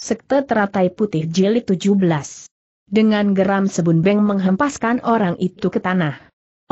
Sekte Teratai Putih Jilid 17. Dengan geram Sebun Beng menghempaskan orang itu ke tanah.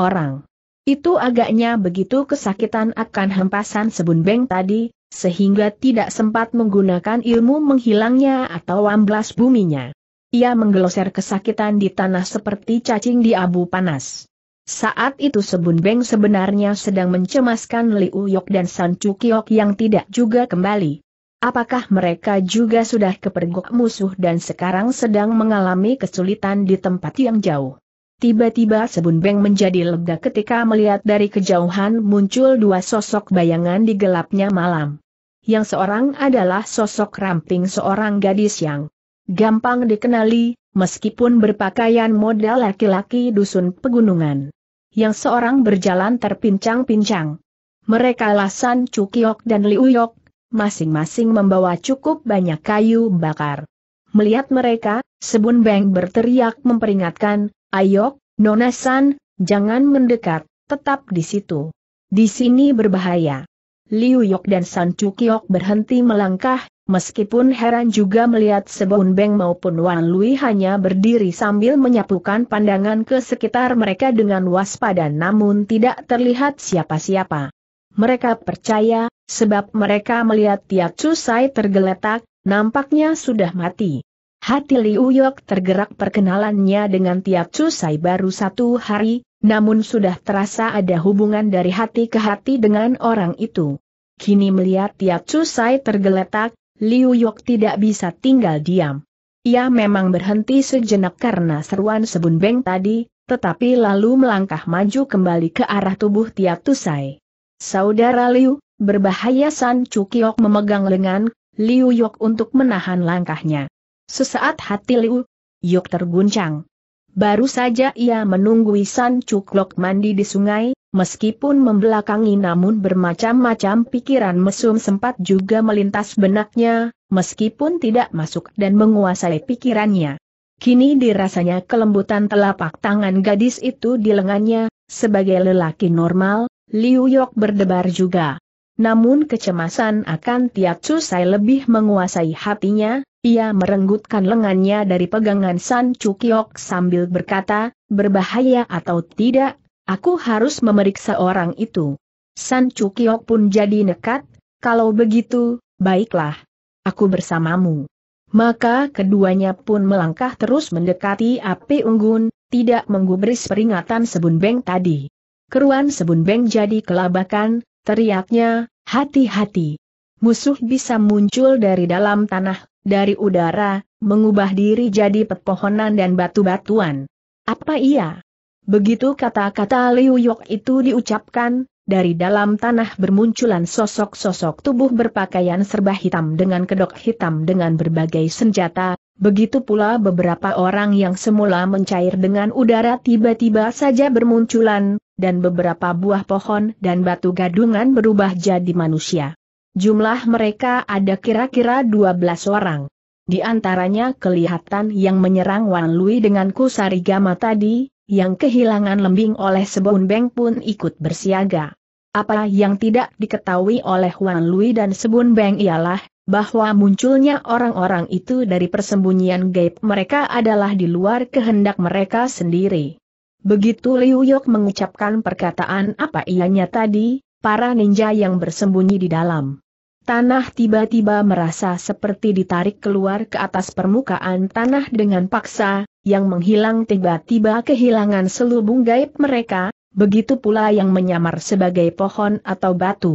Orang itu agaknya begitu kesakitan akan hempasan Sebun Beng tadi, sehingga tidak sempat menggunakan ilmu menghilangnya atau amblas buminya. Ia menggeloser kesakitan di tanah seperti cacing di abu panas. Saat itu Sebun Beng sebenarnya sedang mencemaskan Liu Yok dan San Cukiok yang tidak juga kembali. Apakah mereka juga sudah kepergok musuh dan sekarang sedang mengalami kesulitan di tempat yang jauh? Tiba-tiba Sebun Beng menjadi lega ketika melihat dari kejauhan muncul dua sosok bayangan di gelapnya malam. Yang seorang adalah sosok ramping seorang gadis yang gampang dikenali, meskipun berpakaian model laki-laki dusun pegunungan. Yang seorang berjalan terpincang-pincang. Mereka Lasan, Cukiok dan Liuyok, masing-masing membawa cukup banyak kayu bakar. Melihat mereka, Sebun Beng berteriak memperingatkan, Ayo, Nona San, jangan mendekat, tetap di situ. Di sini berbahaya. Liu Yok dan San Cukiok berhenti melangkah, meskipun heran juga melihat Sebun Beng maupun Wan Lui hanya berdiri sambil menyapukan pandangan ke sekitar mereka dengan waspada namun tidak terlihat siapa-siapa. Mereka percaya, Sebab mereka melihat tiap Cusai tergeletak, nampaknya sudah mati. Hati Liu Yok tergerak perkenalannya dengan tiap Cusai baru satu hari, namun sudah terasa ada hubungan dari hati ke hati dengan orang itu. Kini melihat tiap Cusai tergeletak, Liu Yok tidak bisa tinggal diam. Ia memang berhenti sejenak karena seruan Sebun Beng tadi, tetapi lalu melangkah maju kembali ke arah tubuh tiap Cusai. Saudara Liu, Berbahaya San Cukiok memegang lengan Liu Yok untuk menahan langkahnya. Sesaat hati Liu Yok terguncang. Baru saja ia menunggu San Cuklok mandi di sungai, meskipun membelakangi namun bermacam-macam pikiran mesum sempat juga melintas benaknya, meskipun tidak masuk dan menguasai pikirannya. Kini dirasanya kelembutan telapak tangan gadis itu di lengannya, sebagai lelaki normal, Liu Yok berdebar juga. Namun kecemasan akan Tiap Cusai lebih menguasai hatinya, ia merenggutkan lengannya dari pegangan San Cukiok sambil berkata, berbahaya atau tidak, aku harus memeriksa orang itu. San Cukiok pun jadi nekat, kalau begitu, baiklah. Aku bersamamu. Maka keduanya pun melangkah terus mendekati api unggun, tidak menggubris peringatan Sebun Beng tadi. Keruan Sebun Beng jadi kelabakan, Teriaknya, hati-hati. Musuh bisa muncul dari dalam tanah, dari udara, mengubah diri jadi pepohonan dan batu-batuan. Apa iya? Begitu kata-kata Liu Yok itu diucapkan, dari dalam tanah bermunculan sosok-sosok tubuh berpakaian serba hitam dengan kedok hitam dengan berbagai senjata, begitu pula beberapa orang yang semula mencair dengan udara tiba-tiba saja bermunculan, dan beberapa buah pohon dan batu gadungan berubah jadi manusia. Jumlah mereka ada kira-kira 12 orang. Di antaranya kelihatan yang menyerang Wan Lui dengan kusarigama tadi, yang kehilangan lembing oleh Sebun Beng pun ikut bersiaga. Apa yang tidak diketahui oleh Wan Lui dan Sebun Beng ialah, bahwa munculnya orang-orang itu dari persembunyian gaib mereka adalah di luar kehendak mereka sendiri. Begitu Liu Yok mengucapkan perkataan apa ianya tadi, para ninja yang bersembunyi di dalam tanah tiba-tiba merasa seperti ditarik keluar ke atas permukaan tanah dengan paksa, yang menghilang tiba-tiba kehilangan selubung gaib mereka, begitu pula yang menyamar sebagai pohon atau batu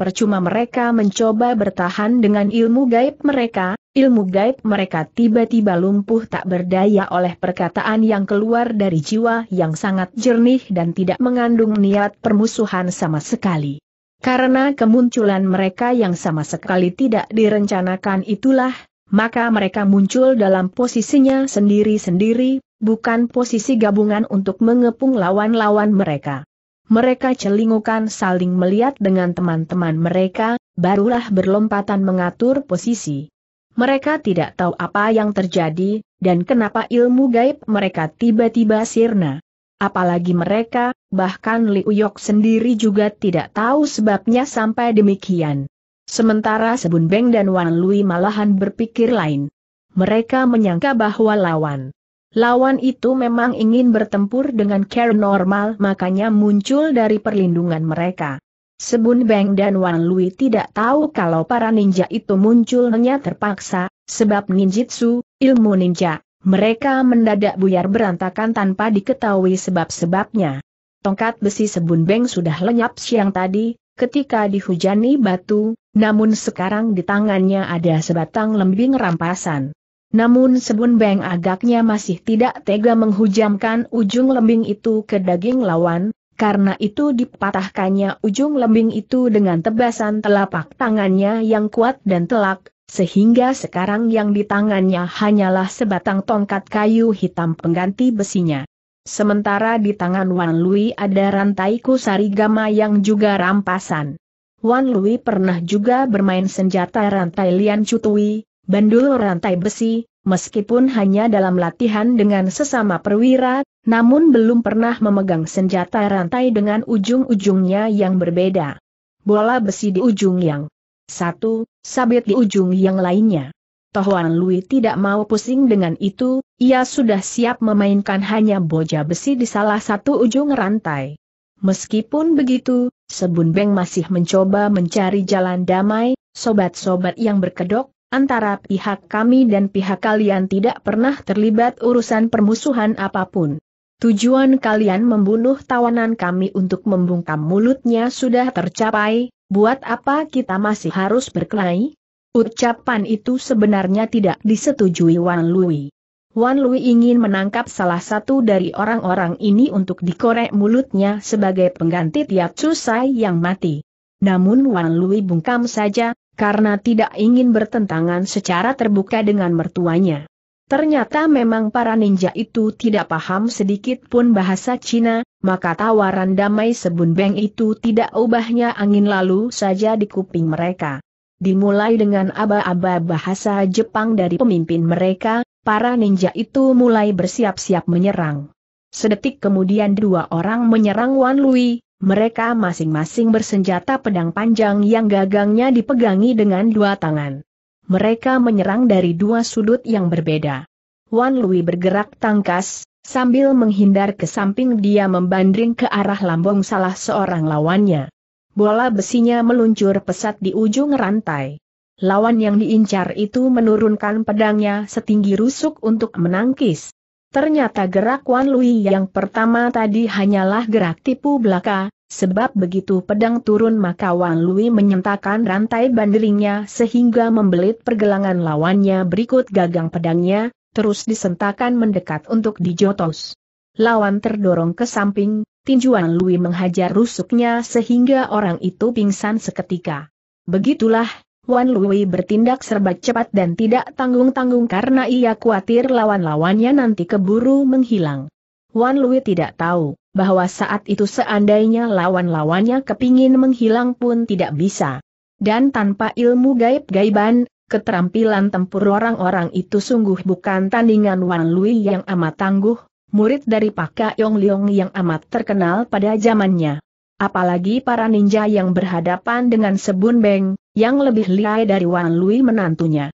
percuma mereka mencoba bertahan dengan ilmu gaib mereka, ilmu gaib mereka tiba-tiba lumpuh tak berdaya oleh perkataan yang keluar dari jiwa yang sangat jernih dan tidak mengandung niat permusuhan sama sekali. Karena kemunculan mereka yang sama sekali tidak direncanakan itulah, maka mereka muncul dalam posisinya sendiri-sendiri, bukan posisi gabungan untuk mengepung lawan-lawan mereka mereka celingukan saling melihat dengan teman-teman mereka, barulah berlompatan mengatur posisi. Mereka tidak tahu apa yang terjadi, dan kenapa ilmu gaib mereka tiba-tiba sirna. Apalagi mereka, bahkan Liu Yok sendiri juga tidak tahu sebabnya sampai demikian. Sementara Sebun Beng dan Wan Lui malahan berpikir lain. Mereka menyangka bahwa lawan Lawan itu memang ingin bertempur dengan care normal makanya muncul dari perlindungan mereka. Sebun Beng dan Wan Lui tidak tahu kalau para ninja itu munculnya terpaksa, sebab ninjitsu, ilmu ninja, mereka mendadak buyar berantakan tanpa diketahui sebab-sebabnya. Tongkat besi Sebun Beng sudah lenyap siang tadi, ketika dihujani batu, namun sekarang di tangannya ada sebatang lembing rampasan. Namun Sebun Beng agaknya masih tidak tega menghujamkan ujung lembing itu ke daging lawan, karena itu dipatahkannya ujung lembing itu dengan tebasan telapak tangannya yang kuat dan telak, sehingga sekarang yang di tangannya hanyalah sebatang tongkat kayu hitam pengganti besinya. Sementara di tangan Wan Lui ada rantai kusari gama yang juga rampasan. Wan Lui pernah juga bermain senjata rantai Lian Cutui, bandul rantai besi, meskipun hanya dalam latihan dengan sesama perwira, namun belum pernah memegang senjata rantai dengan ujung-ujungnya yang berbeda. Bola besi di ujung yang satu, sabit di ujung yang lainnya. Tohuan Lui tidak mau pusing dengan itu, ia sudah siap memainkan hanya boja besi di salah satu ujung rantai. Meskipun begitu, Sebun Beng masih mencoba mencari jalan damai, sobat-sobat yang berkedok, Antara pihak kami dan pihak kalian tidak pernah terlibat urusan permusuhan apapun. Tujuan kalian membunuh tawanan kami untuk membungkam mulutnya sudah tercapai, buat apa kita masih harus berkelahi? Ucapan itu sebenarnya tidak disetujui Wan Lui. Wan Lui ingin menangkap salah satu dari orang-orang ini untuk dikorek mulutnya sebagai pengganti Tiap Cusai yang mati. Namun Wan Lui bungkam saja, karena tidak ingin bertentangan secara terbuka dengan mertuanya. Ternyata memang para ninja itu tidak paham sedikit pun bahasa Cina, maka tawaran damai sebun-beng itu tidak ubahnya angin lalu saja di kuping mereka. Dimulai dengan aba-aba bahasa Jepang dari pemimpin mereka, para ninja itu mulai bersiap-siap menyerang. Sedetik kemudian dua orang menyerang Wan Lui, mereka masing-masing bersenjata pedang panjang yang gagangnya dipegangi dengan dua tangan. Mereka menyerang dari dua sudut yang berbeda. Wan Lui bergerak tangkas, sambil menghindar ke samping dia membanding ke arah lambung salah seorang lawannya. Bola besinya meluncur pesat di ujung rantai. Lawan yang diincar itu menurunkan pedangnya setinggi rusuk untuk menangkis. Ternyata gerak Wan Lui yang pertama tadi hanyalah gerak tipu belaka, sebab begitu pedang turun maka Wan Lui menyentakan rantai bandelingnya sehingga membelit pergelangan lawannya berikut gagang pedangnya, terus disentakan mendekat untuk dijotos. Lawan terdorong ke samping, tinjuan Lui menghajar rusuknya sehingga orang itu pingsan seketika. Begitulah, Wan Lui bertindak serba cepat dan tidak tanggung-tanggung karena ia khawatir lawan-lawannya nanti keburu menghilang. Wan Lui tidak tahu bahwa saat itu seandainya lawan-lawannya kepingin menghilang pun tidak bisa. Dan tanpa ilmu gaib-gaiban, keterampilan tempur orang-orang itu sungguh bukan tandingan Wan Lui yang amat tangguh, murid dari Pak Yong Leong yang amat terkenal pada zamannya. Apalagi para ninja yang berhadapan dengan Sebun Beng, yang lebih lihai dari Wan Lui menantunya.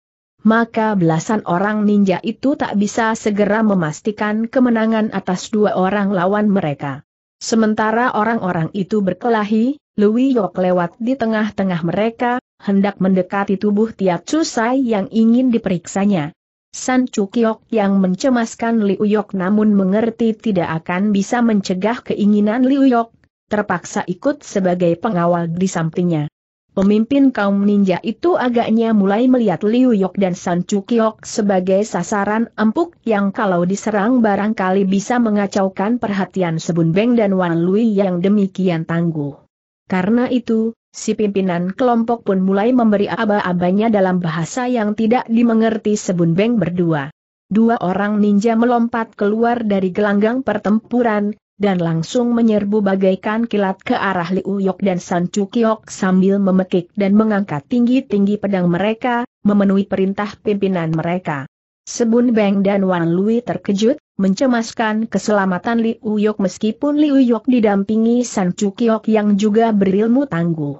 Maka belasan orang ninja itu tak bisa segera memastikan kemenangan atas dua orang lawan mereka. Sementara orang-orang itu berkelahi, Lui Yok lewat di tengah-tengah mereka, hendak mendekati tubuh Tiat Cusai yang ingin diperiksanya. San Cukiok yang mencemaskan Liu Yok namun mengerti tidak akan bisa mencegah keinginan Liu Yok, terpaksa ikut sebagai pengawal di sampingnya. Pemimpin kaum ninja itu agaknya mulai melihat Liu Yok dan San Chukiok sebagai sasaran empuk yang kalau diserang barangkali bisa mengacaukan perhatian Sebun Beng dan Wan Lui yang demikian tangguh. Karena itu, si pimpinan kelompok pun mulai memberi aba-abanya dalam bahasa yang tidak dimengerti Sebun Beng berdua. Dua orang ninja melompat keluar dari gelanggang pertempuran, dan langsung menyerbu bagaikan kilat ke arah Liu Yok dan San Chukiok sambil memekik dan mengangkat tinggi-tinggi pedang mereka, memenuhi perintah pimpinan mereka. Sebun Beng dan Wan Lui terkejut, mencemaskan keselamatan Liu Yok meskipun Liu Yok didampingi San Chukiok yang juga berilmu tangguh.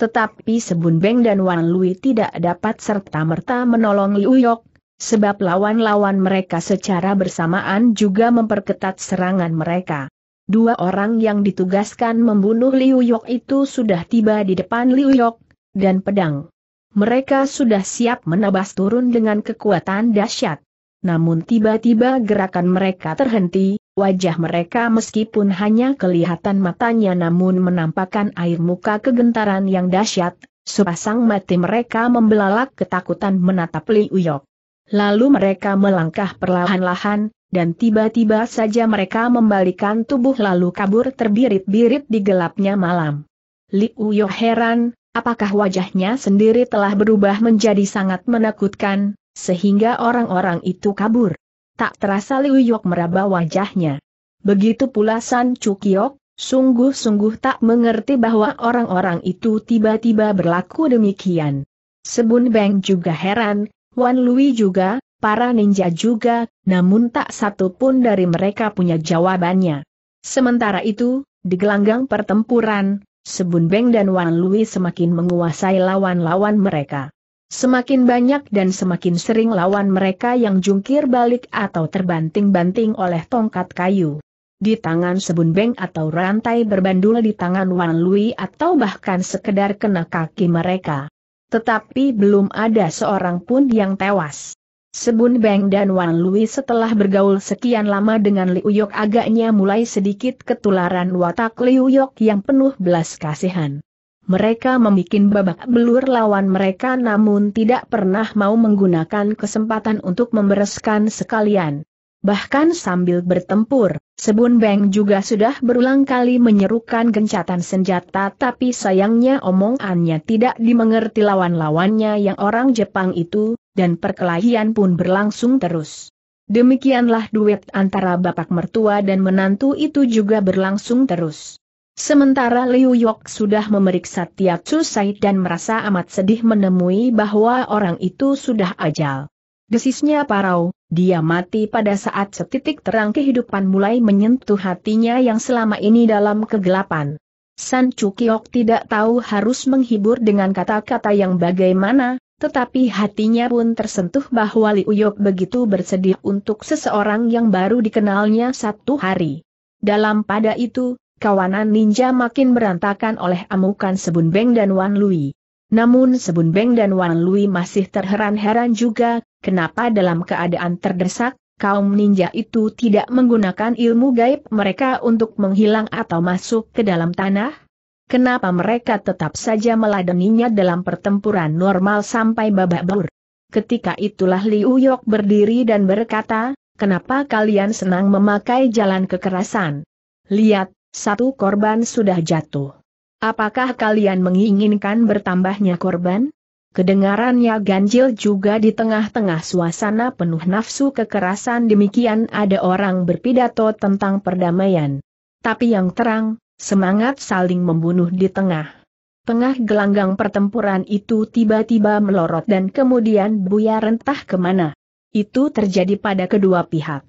Tetapi Sebun Beng dan Wan Lui tidak dapat serta-merta menolong Liu Yok, sebab lawan-lawan mereka secara bersamaan juga memperketat serangan mereka. Dua orang yang ditugaskan membunuh Liu Yok itu sudah tiba di depan Liu Yok, dan pedang. Mereka sudah siap menabas turun dengan kekuatan dahsyat. Namun tiba-tiba gerakan mereka terhenti, wajah mereka meskipun hanya kelihatan matanya namun menampakkan air muka kegentaran yang dahsyat, sepasang mati mereka membelalak ketakutan menatap Liu Yok. Lalu mereka melangkah perlahan-lahan, dan tiba-tiba saja mereka membalikan tubuh lalu kabur terbirit-birit di gelapnya malam. Li Uyo heran, apakah wajahnya sendiri telah berubah menjadi sangat menakutkan, sehingga orang-orang itu kabur. Tak terasa Li Uyo meraba wajahnya. Begitu pula San Cukiok, sungguh-sungguh tak mengerti bahwa orang-orang itu tiba-tiba berlaku demikian. Sebun Beng juga heran, Wan Lui juga, para ninja juga, namun tak satu pun dari mereka punya jawabannya. Sementara itu, di gelanggang pertempuran, Sebun Beng dan Wan Lui semakin menguasai lawan-lawan mereka. Semakin banyak dan semakin sering lawan mereka yang jungkir balik atau terbanting-banting oleh tongkat kayu di tangan Sebun Beng atau rantai berbandul di tangan Wan Lui atau bahkan sekedar kena kaki mereka. Tetapi belum ada seorang pun yang tewas. Sebun Beng dan Wan Lui setelah bergaul sekian lama dengan Liu Yok agaknya mulai sedikit ketularan watak Liu Yok yang penuh belas kasihan. Mereka membuat babak belur lawan mereka namun tidak pernah mau menggunakan kesempatan untuk membereskan sekalian bahkan sambil bertempur. Sebun Beng juga sudah berulang kali menyerukan gencatan senjata tapi sayangnya omongannya tidak dimengerti lawan-lawannya yang orang Jepang itu, dan perkelahian pun berlangsung terus. Demikianlah duet antara bapak mertua dan menantu itu juga berlangsung terus. Sementara Liu Yok sudah memeriksa Tiap Susai dan merasa amat sedih menemui bahwa orang itu sudah ajal. Desisnya parau, dia mati pada saat setitik terang kehidupan mulai menyentuh hatinya yang selama ini dalam kegelapan. San Chukiok tidak tahu harus menghibur dengan kata-kata yang bagaimana, tetapi hatinya pun tersentuh bahwa Li Uyok begitu bersedih untuk seseorang yang baru dikenalnya satu hari. Dalam pada itu, kawanan ninja makin berantakan oleh amukan Sebun Beng dan Wan Lui. Namun Sebun Beng dan Wan Lui masih terheran-heran juga, kenapa dalam keadaan terdesak, kaum ninja itu tidak menggunakan ilmu gaib mereka untuk menghilang atau masuk ke dalam tanah? Kenapa mereka tetap saja meladeninya dalam pertempuran normal sampai babak belur? Ketika itulah Liu Yok berdiri dan berkata, kenapa kalian senang memakai jalan kekerasan? Lihat, satu korban sudah jatuh. Apakah kalian menginginkan bertambahnya korban? Kedengarannya ganjil juga di tengah-tengah suasana penuh nafsu kekerasan demikian ada orang berpidato tentang perdamaian. Tapi yang terang, semangat saling membunuh di tengah. Tengah gelanggang pertempuran itu tiba-tiba melorot dan kemudian buyar rentah kemana. Itu terjadi pada kedua pihak.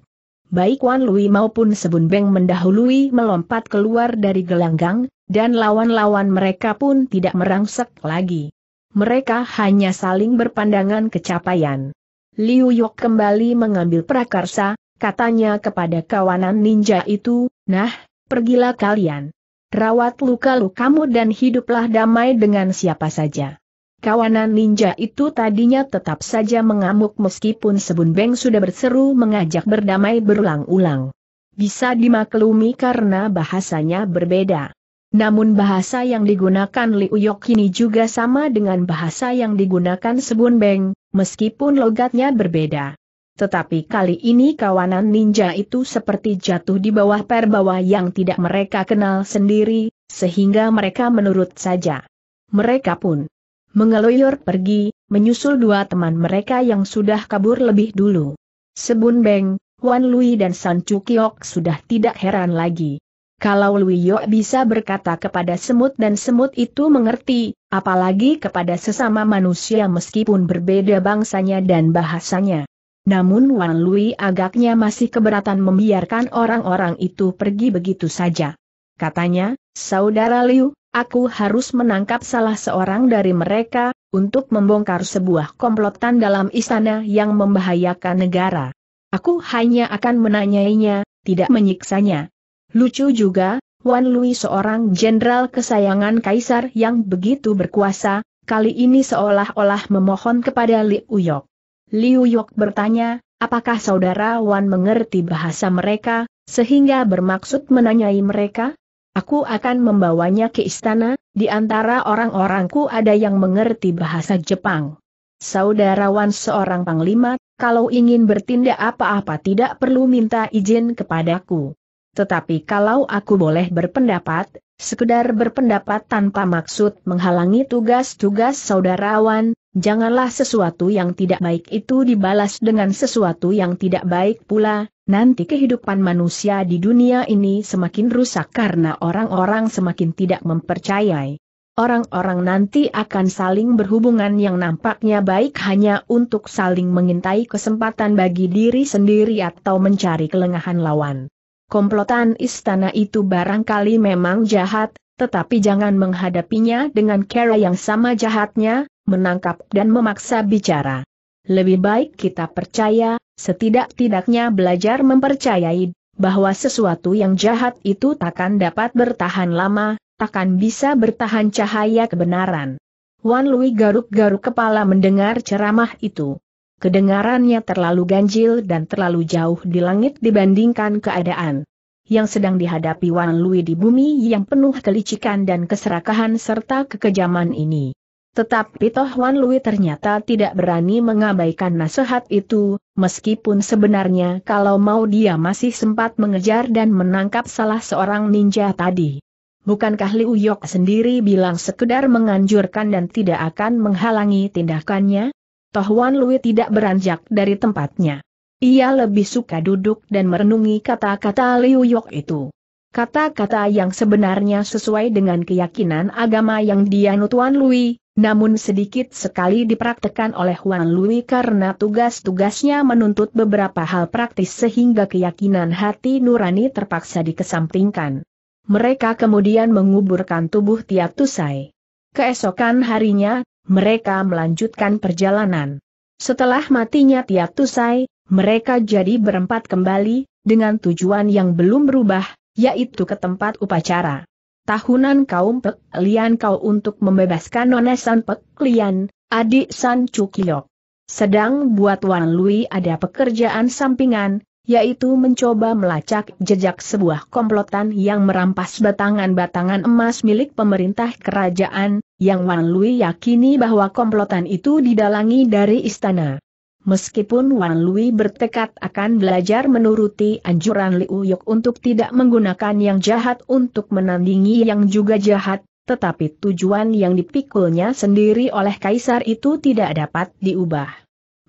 Baik Wan Lui maupun Sebun Beng mendahului melompat keluar dari gelanggang, dan lawan-lawan mereka pun tidak merangsek lagi. Mereka hanya saling berpandangan kecapaian. Liu Yok kembali mengambil prakarsa, katanya kepada kawanan ninja itu, nah, pergilah kalian. Rawat luka-lukamu dan hiduplah damai dengan siapa saja. Kawanan ninja itu tadinya tetap saja mengamuk meskipun Sebun Beng sudah berseru mengajak berdamai berulang-ulang. Bisa dimaklumi karena bahasanya berbeda. Namun bahasa yang digunakan Liu Yok ini juga sama dengan bahasa yang digunakan Sebun Beng, meskipun logatnya berbeda. Tetapi kali ini kawanan ninja itu seperti jatuh di bawah perbawa yang tidak mereka kenal sendiri, sehingga mereka menurut saja. Mereka pun mengeloyor pergi, menyusul dua teman mereka yang sudah kabur lebih dulu. Sebun Beng, Wan Lui dan San Chukyok sudah tidak heran lagi. Kalau Luyo bisa berkata kepada semut dan semut itu mengerti, apalagi kepada sesama manusia meskipun berbeda bangsanya dan bahasanya. Namun Wan Lui agaknya masih keberatan membiarkan orang-orang itu pergi begitu saja. Katanya, Saudara Liu, aku harus menangkap salah seorang dari mereka, untuk membongkar sebuah komplotan dalam istana yang membahayakan negara. Aku hanya akan menanyainya, tidak menyiksanya. Lucu juga, Wan Lui seorang jenderal kesayangan kaisar yang begitu berkuasa, kali ini seolah-olah memohon kepada Liu Uyok. Liu Uyok bertanya, apakah saudara Wan mengerti bahasa mereka, sehingga bermaksud menanyai mereka? Aku akan membawanya ke istana, di antara orang-orangku ada yang mengerti bahasa Jepang. Saudara Wan seorang panglima, kalau ingin bertindak apa-apa tidak perlu minta izin kepadaku. Tetapi kalau aku boleh berpendapat, sekedar berpendapat tanpa maksud menghalangi tugas-tugas saudarawan, janganlah sesuatu yang tidak baik itu dibalas dengan sesuatu yang tidak baik pula, nanti kehidupan manusia di dunia ini semakin rusak karena orang-orang semakin tidak mempercayai. Orang-orang nanti akan saling berhubungan yang nampaknya baik hanya untuk saling mengintai kesempatan bagi diri sendiri atau mencari kelengahan lawan. Komplotan istana itu barangkali memang jahat, tetapi jangan menghadapinya dengan cara yang sama jahatnya, menangkap dan memaksa bicara. Lebih baik kita percaya, setidak-tidaknya belajar mempercayai, bahwa sesuatu yang jahat itu takkan dapat bertahan lama, takkan bisa bertahan cahaya kebenaran. Wan Lui garuk-garuk kepala mendengar ceramah itu kedengarannya terlalu ganjil dan terlalu jauh di langit dibandingkan keadaan yang sedang dihadapi Wan Lui di bumi yang penuh kelicikan dan keserakahan serta kekejaman ini. Tetapi Toh Wan Lui ternyata tidak berani mengabaikan nasihat itu, meskipun sebenarnya kalau mau dia masih sempat mengejar dan menangkap salah seorang ninja tadi. Bukankah Liu Yok sendiri bilang sekedar menganjurkan dan tidak akan menghalangi tindakannya? Tohuan Lui tidak beranjak dari tempatnya. Ia lebih suka duduk dan merenungi kata-kata Liu Yok itu. Kata-kata yang sebenarnya sesuai dengan keyakinan agama yang dianut Wan Lui, namun sedikit sekali dipraktekan oleh Wan Lui karena tugas-tugasnya menuntut beberapa hal praktis sehingga keyakinan hati nurani terpaksa dikesampingkan. Mereka kemudian menguburkan tubuh Tia Keesokan harinya, mereka melanjutkan perjalanan. Setelah matinya Tiak Tusai, mereka jadi berempat kembali, dengan tujuan yang belum berubah, yaitu ke tempat upacara. Tahunan kaum Pek Lian kau untuk membebaskan Nona San Pek Lian, adik San Cukiok. Sedang buat Wan Lui ada pekerjaan sampingan, yaitu mencoba melacak jejak sebuah komplotan yang merampas batangan-batangan emas milik pemerintah kerajaan, yang Wan Lui yakini bahwa komplotan itu didalangi dari istana. Meskipun Wan Lui bertekad akan belajar menuruti anjuran Liu Yok untuk tidak menggunakan yang jahat untuk menandingi yang juga jahat, tetapi tujuan yang dipikulnya sendiri oleh kaisar itu tidak dapat diubah.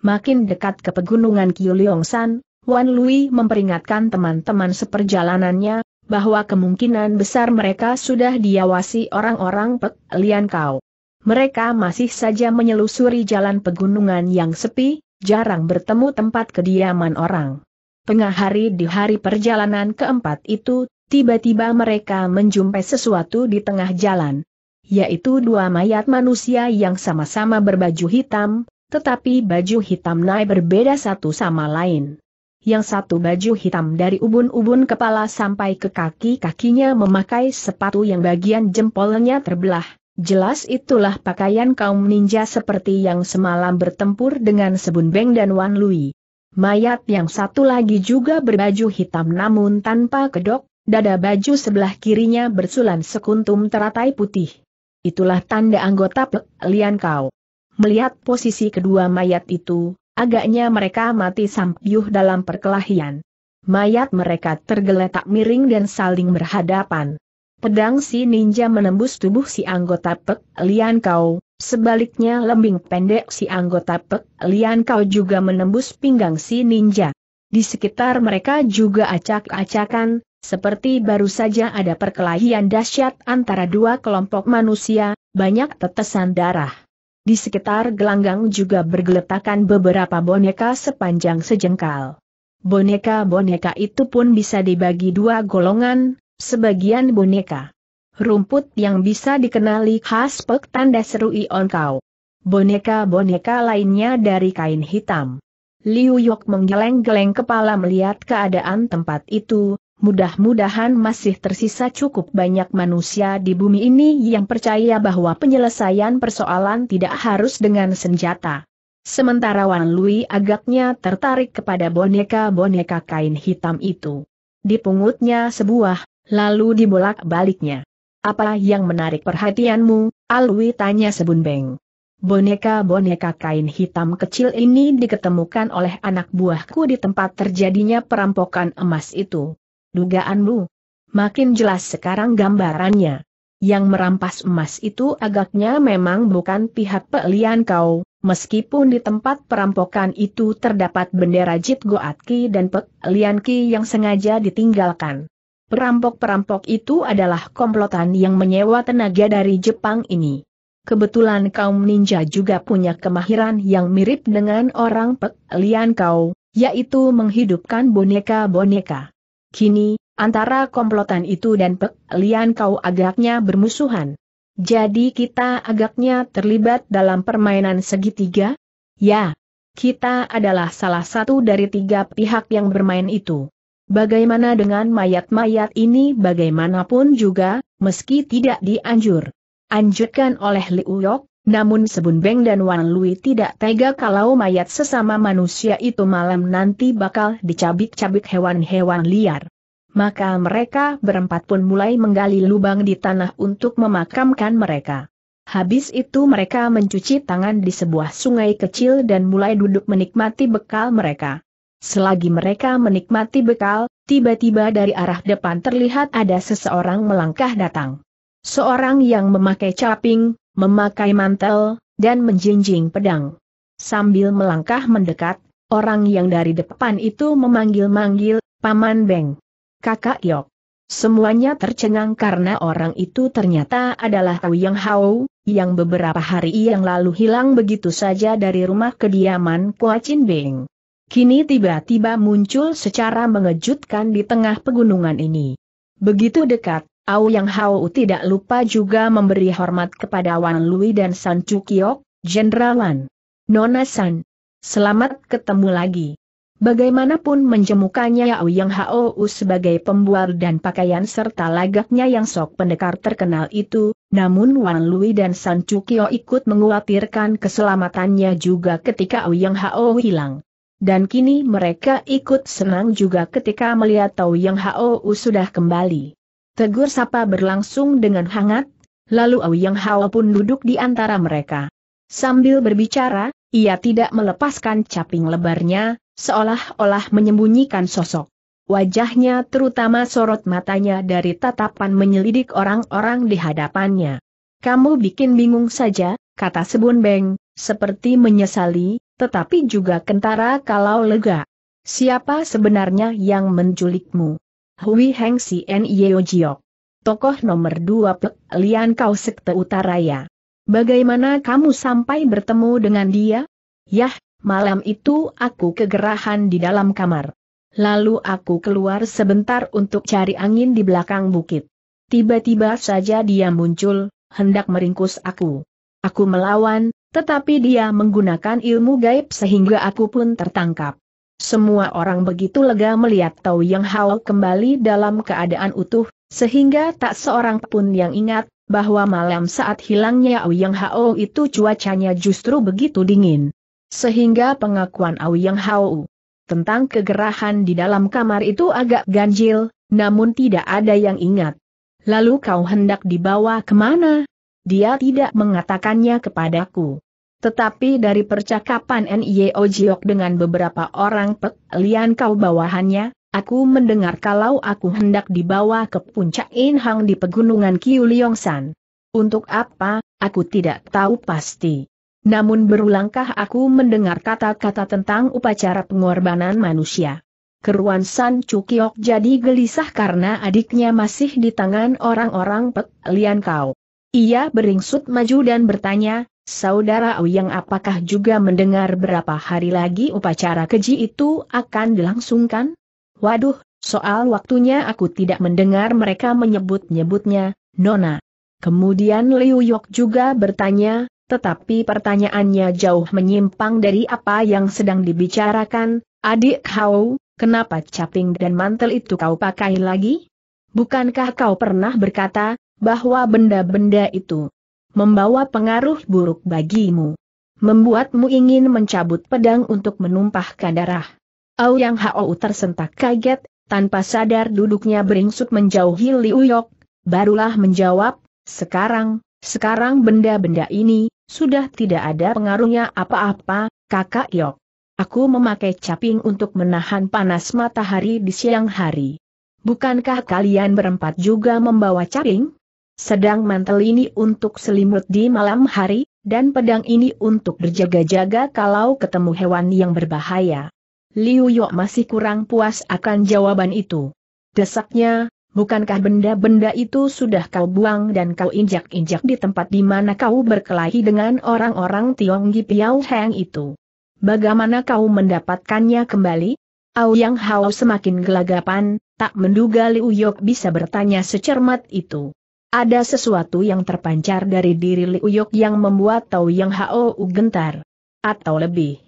Makin dekat ke pegunungan San, Wan Lui memperingatkan teman-teman seperjalanannya, bahwa kemungkinan besar mereka sudah diawasi orang-orang Pek Lian Kau. Mereka masih saja menyelusuri jalan pegunungan yang sepi, jarang bertemu tempat kediaman orang. Tengah hari di hari perjalanan keempat itu, tiba-tiba mereka menjumpai sesuatu di tengah jalan. Yaitu dua mayat manusia yang sama-sama berbaju hitam, tetapi baju hitam naik berbeda satu sama lain yang satu baju hitam dari ubun-ubun kepala sampai ke kaki-kakinya memakai sepatu yang bagian jempolnya terbelah. Jelas itulah pakaian kaum ninja seperti yang semalam bertempur dengan Sebun Beng dan Wan Lui. Mayat yang satu lagi juga berbaju hitam namun tanpa kedok, dada baju sebelah kirinya bersulan sekuntum teratai putih. Itulah tanda anggota Pek Kau. Melihat posisi kedua mayat itu, Agaknya mereka mati sampyuh dalam perkelahian. Mayat mereka tergeletak miring dan saling berhadapan. Pedang si ninja menembus tubuh si anggota Pek Lian Kau, sebaliknya lembing pendek si anggota Pek Lian Kau juga menembus pinggang si ninja. Di sekitar mereka juga acak-acakan, seperti baru saja ada perkelahian dahsyat antara dua kelompok manusia, banyak tetesan darah. Di sekitar gelanggang juga bergeletakan beberapa boneka sepanjang sejengkal. Boneka-boneka itu pun bisa dibagi dua golongan, sebagian boneka. Rumput yang bisa dikenali khas pek tanda seru ion Boneka-boneka lainnya dari kain hitam. Liu Yok menggeleng-geleng kepala melihat keadaan tempat itu, Mudah-mudahan masih tersisa cukup banyak manusia di bumi ini yang percaya bahwa penyelesaian persoalan tidak harus dengan senjata. Sementara Wan Lui agaknya tertarik kepada boneka-boneka kain hitam itu. Dipungutnya sebuah, lalu dibolak-baliknya. Apa yang menarik perhatianmu, Alwi tanya sebun beng. Boneka-boneka kain hitam kecil ini diketemukan oleh anak buahku di tempat terjadinya perampokan emas itu dugaanmu. Makin jelas sekarang gambarannya. Yang merampas emas itu agaknya memang bukan pihak pelian kau, meskipun di tempat perampokan itu terdapat bendera Jit Goatki dan Pek Ki yang sengaja ditinggalkan. Perampok-perampok itu adalah komplotan yang menyewa tenaga dari Jepang ini. Kebetulan kaum ninja juga punya kemahiran yang mirip dengan orang Pek Kau, yaitu menghidupkan boneka-boneka. Kini, antara komplotan itu dan Pek Lian kau agaknya bermusuhan. Jadi kita agaknya terlibat dalam permainan segitiga? Ya, kita adalah salah satu dari tiga pihak yang bermain itu. Bagaimana dengan mayat-mayat ini bagaimanapun juga, meski tidak dianjur. Anjurkan oleh Liu Yok, namun Sebun Beng dan Wan Lui tidak tega kalau mayat sesama manusia itu malam nanti bakal dicabik-cabik hewan-hewan liar. Maka mereka berempat pun mulai menggali lubang di tanah untuk memakamkan mereka. Habis itu mereka mencuci tangan di sebuah sungai kecil dan mulai duduk menikmati bekal mereka. Selagi mereka menikmati bekal, tiba-tiba dari arah depan terlihat ada seseorang melangkah datang. Seorang yang memakai caping, memakai mantel, dan menjinjing pedang. Sambil melangkah mendekat, orang yang dari depan itu memanggil-manggil, Paman Beng. Kakak Yok. Semuanya tercengang karena orang itu ternyata adalah Kau Yang Hao, yang beberapa hari yang lalu hilang begitu saja dari rumah kediaman Kua Chin Beng. Kini tiba-tiba muncul secara mengejutkan di tengah pegunungan ini. Begitu dekat, Au Yang Hao tidak lupa juga memberi hormat kepada Wan Lui dan San Jenderal Wan. Nona San, selamat ketemu lagi. Bagaimanapun menjemukannya Au Yang Hao sebagai pembual dan pakaian serta lagaknya yang sok pendekar terkenal itu, namun Wan Lui dan San Chukio ikut menguatirkan keselamatannya juga ketika Au Yang Hao hilang. Dan kini mereka ikut senang juga ketika melihat Au Yang Hao sudah kembali. Tegur sapa berlangsung dengan hangat, lalu Auyang Hao pun duduk di antara mereka. Sambil berbicara, ia tidak melepaskan caping lebarnya, seolah-olah menyembunyikan sosok. Wajahnya terutama sorot matanya dari tatapan menyelidik orang-orang di hadapannya. Kamu bikin bingung saja, kata Sebun Beng, seperti menyesali, tetapi juga kentara kalau lega. Siapa sebenarnya yang menculikmu? Hui Heng Sien Yeo Jiok. Tokoh nomor dua Pek Lian Kau Sekte Utaraya. Bagaimana kamu sampai bertemu dengan dia? Yah, malam itu aku kegerahan di dalam kamar. Lalu aku keluar sebentar untuk cari angin di belakang bukit. Tiba-tiba saja dia muncul, hendak meringkus aku. Aku melawan, tetapi dia menggunakan ilmu gaib sehingga aku pun tertangkap. Semua orang begitu lega melihat Tau Yang Hao kembali dalam keadaan utuh, sehingga tak seorang pun yang ingat bahwa malam saat hilangnya Au Yang Hao itu cuacanya justru begitu dingin. Sehingga pengakuan Au Yang Hao tentang kegerahan di dalam kamar itu agak ganjil, namun tidak ada yang ingat. Lalu kau hendak dibawa kemana? Dia tidak mengatakannya kepadaku. Tetapi dari percakapan N.Y.O. Jiok dengan beberapa orang pelian kau bawahannya, aku mendengar kalau aku hendak dibawa ke puncak Inhang di pegunungan San. Untuk apa, aku tidak tahu pasti. Namun berulangkah aku mendengar kata-kata tentang upacara pengorbanan manusia. Keruan San Cukiok jadi gelisah karena adiknya masih di tangan orang-orang pelian kau. Ia beringsut maju dan bertanya, Saudara yang apakah juga mendengar berapa hari lagi upacara keji itu akan dilangsungkan? Waduh, soal waktunya aku tidak mendengar mereka menyebut-nyebutnya, Nona. Kemudian Liu Yok juga bertanya, tetapi pertanyaannya jauh menyimpang dari apa yang sedang dibicarakan, adik kau, kenapa caping dan mantel itu kau pakai lagi? Bukankah kau pernah berkata, bahwa benda-benda itu membawa pengaruh buruk bagimu. Membuatmu ingin mencabut pedang untuk menumpahkan darah. Au Yang Hao tersentak kaget, tanpa sadar duduknya beringsut menjauhi Liu Yok, barulah menjawab, sekarang, sekarang benda-benda ini, sudah tidak ada pengaruhnya apa-apa, kakak Yok. Aku memakai caping untuk menahan panas matahari di siang hari. Bukankah kalian berempat juga membawa caping? Sedang mantel ini untuk selimut di malam hari, dan pedang ini untuk berjaga-jaga kalau ketemu hewan yang berbahaya. Liu Yok masih kurang puas akan jawaban itu. Desaknya, bukankah benda-benda itu sudah kau buang dan kau injak-injak di tempat di mana kau berkelahi dengan orang-orang Tionggi Piao Heng itu? Bagaimana kau mendapatkannya kembali? Au Yang Hao semakin gelagapan, tak menduga Liu Yok bisa bertanya secermat itu. Ada sesuatu yang terpancar dari diri Liu Yok yang membuat Tau Yang Hao gentar. Atau lebih.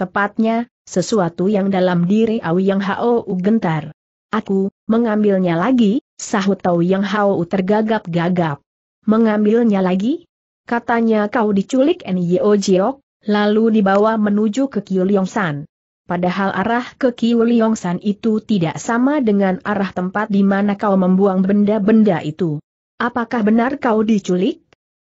Tepatnya, sesuatu yang dalam diri Au Yang Hao gentar. Aku, mengambilnya lagi, sahut Tau Yang Hao tergagap-gagap. Mengambilnya lagi? Katanya kau diculik Nyo Jiok, lalu dibawa menuju ke San. Padahal arah ke San itu tidak sama dengan arah tempat di mana kau membuang benda-benda itu. Apakah benar kau diculik?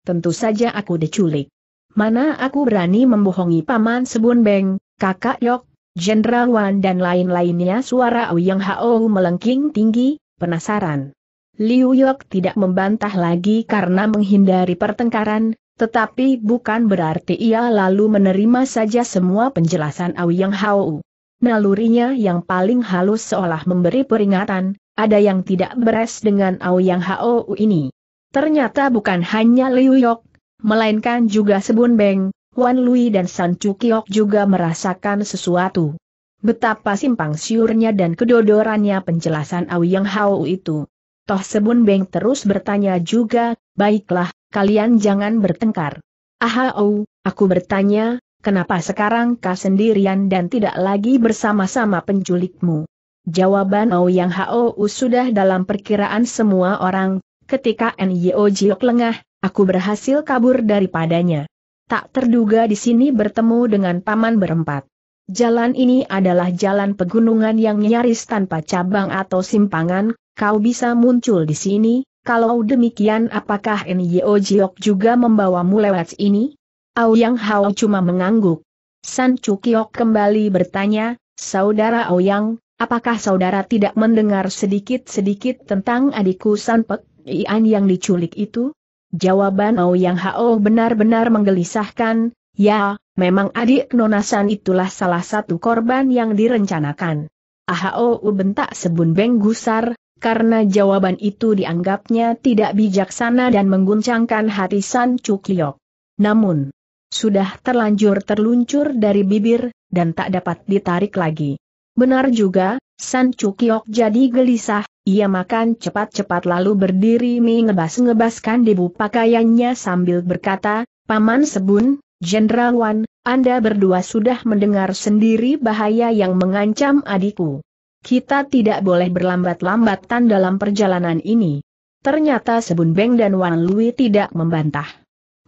Tentu saja aku diculik. Mana aku berani membohongi Paman Sebun Beng, Kakak Yok, Jenderal Wan dan lain-lainnya suara Ouyang Hao melengking tinggi, penasaran. Liu Yok tidak membantah lagi karena menghindari pertengkaran, tetapi bukan berarti ia lalu menerima saja semua penjelasan Ouyang Hao. Nalurinya yang paling halus seolah memberi peringatan, ada yang tidak beres dengan Aoyang Hou ini. Ternyata bukan hanya Liu Yok, melainkan juga Sebun Beng, Wan Lui dan San Cukiok juga merasakan sesuatu. Betapa simpang siurnya dan kedodorannya penjelasan Aoyang Hou itu. Toh Sebun Beng terus bertanya juga, baiklah, kalian jangan bertengkar. Ahau, aku bertanya, kenapa sekarang kau sendirian dan tidak lagi bersama-sama penculikmu? Jawaban yang Hou sudah dalam perkiraan semua orang, ketika Nyo Jiok lengah, aku berhasil kabur daripadanya. Tak terduga di sini bertemu dengan paman berempat. Jalan ini adalah jalan pegunungan yang nyaris tanpa cabang atau simpangan, kau bisa muncul di sini, kalau demikian apakah Nyo Jiok juga membawamu lewat ini? yang Hao cuma mengangguk. San Cukiok kembali bertanya, Saudara yang. Apakah saudara tidak mendengar sedikit-sedikit tentang adikku Sanpek, Ian yang diculik itu? Jawaban Mao Yang Hao benar-benar menggelisahkan, ya, memang adik Nonasan itulah salah satu korban yang direncanakan. Ahao bentak sebun beng gusar, karena jawaban itu dianggapnya tidak bijaksana dan mengguncangkan hati San Cukliok. Namun, sudah terlanjur terluncur dari bibir, dan tak dapat ditarik lagi. Benar juga, San Cukiok jadi gelisah, ia makan cepat-cepat lalu berdiri mengebas-ngebaskan debu pakaiannya sambil berkata, Paman Sebun, Jenderal Wan, Anda berdua sudah mendengar sendiri bahaya yang mengancam adikku. Kita tidak boleh berlambat-lambatan dalam perjalanan ini. Ternyata Sebun Beng dan Wan Lui tidak membantah.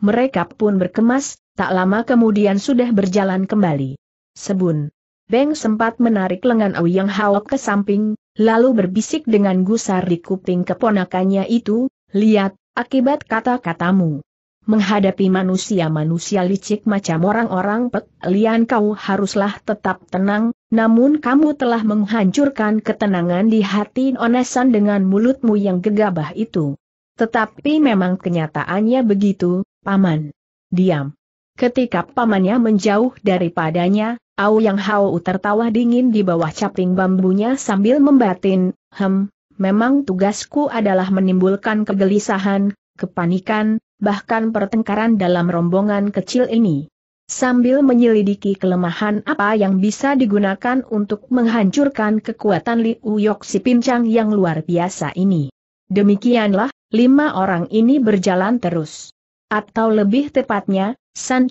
Mereka pun berkemas, tak lama kemudian sudah berjalan kembali. Sebun, Beng sempat menarik lengan yang Hao ke samping, lalu berbisik dengan gusar di kuping keponakannya itu, lihat, akibat kata-katamu. Menghadapi manusia-manusia licik macam orang-orang pek, lian kau haruslah tetap tenang, namun kamu telah menghancurkan ketenangan di hati onesan dengan mulutmu yang gegabah itu. Tetapi memang kenyataannya begitu, Paman. Diam. Ketika pamannya menjauh daripadanya, Au Yang Hao tertawa dingin di bawah caping bambunya sambil membatin, hem, memang tugasku adalah menimbulkan kegelisahan, kepanikan, bahkan pertengkaran dalam rombongan kecil ini. Sambil menyelidiki kelemahan apa yang bisa digunakan untuk menghancurkan kekuatan Liu Yok si pincang yang luar biasa ini. Demikianlah, lima orang ini berjalan terus atau lebih tepatnya, San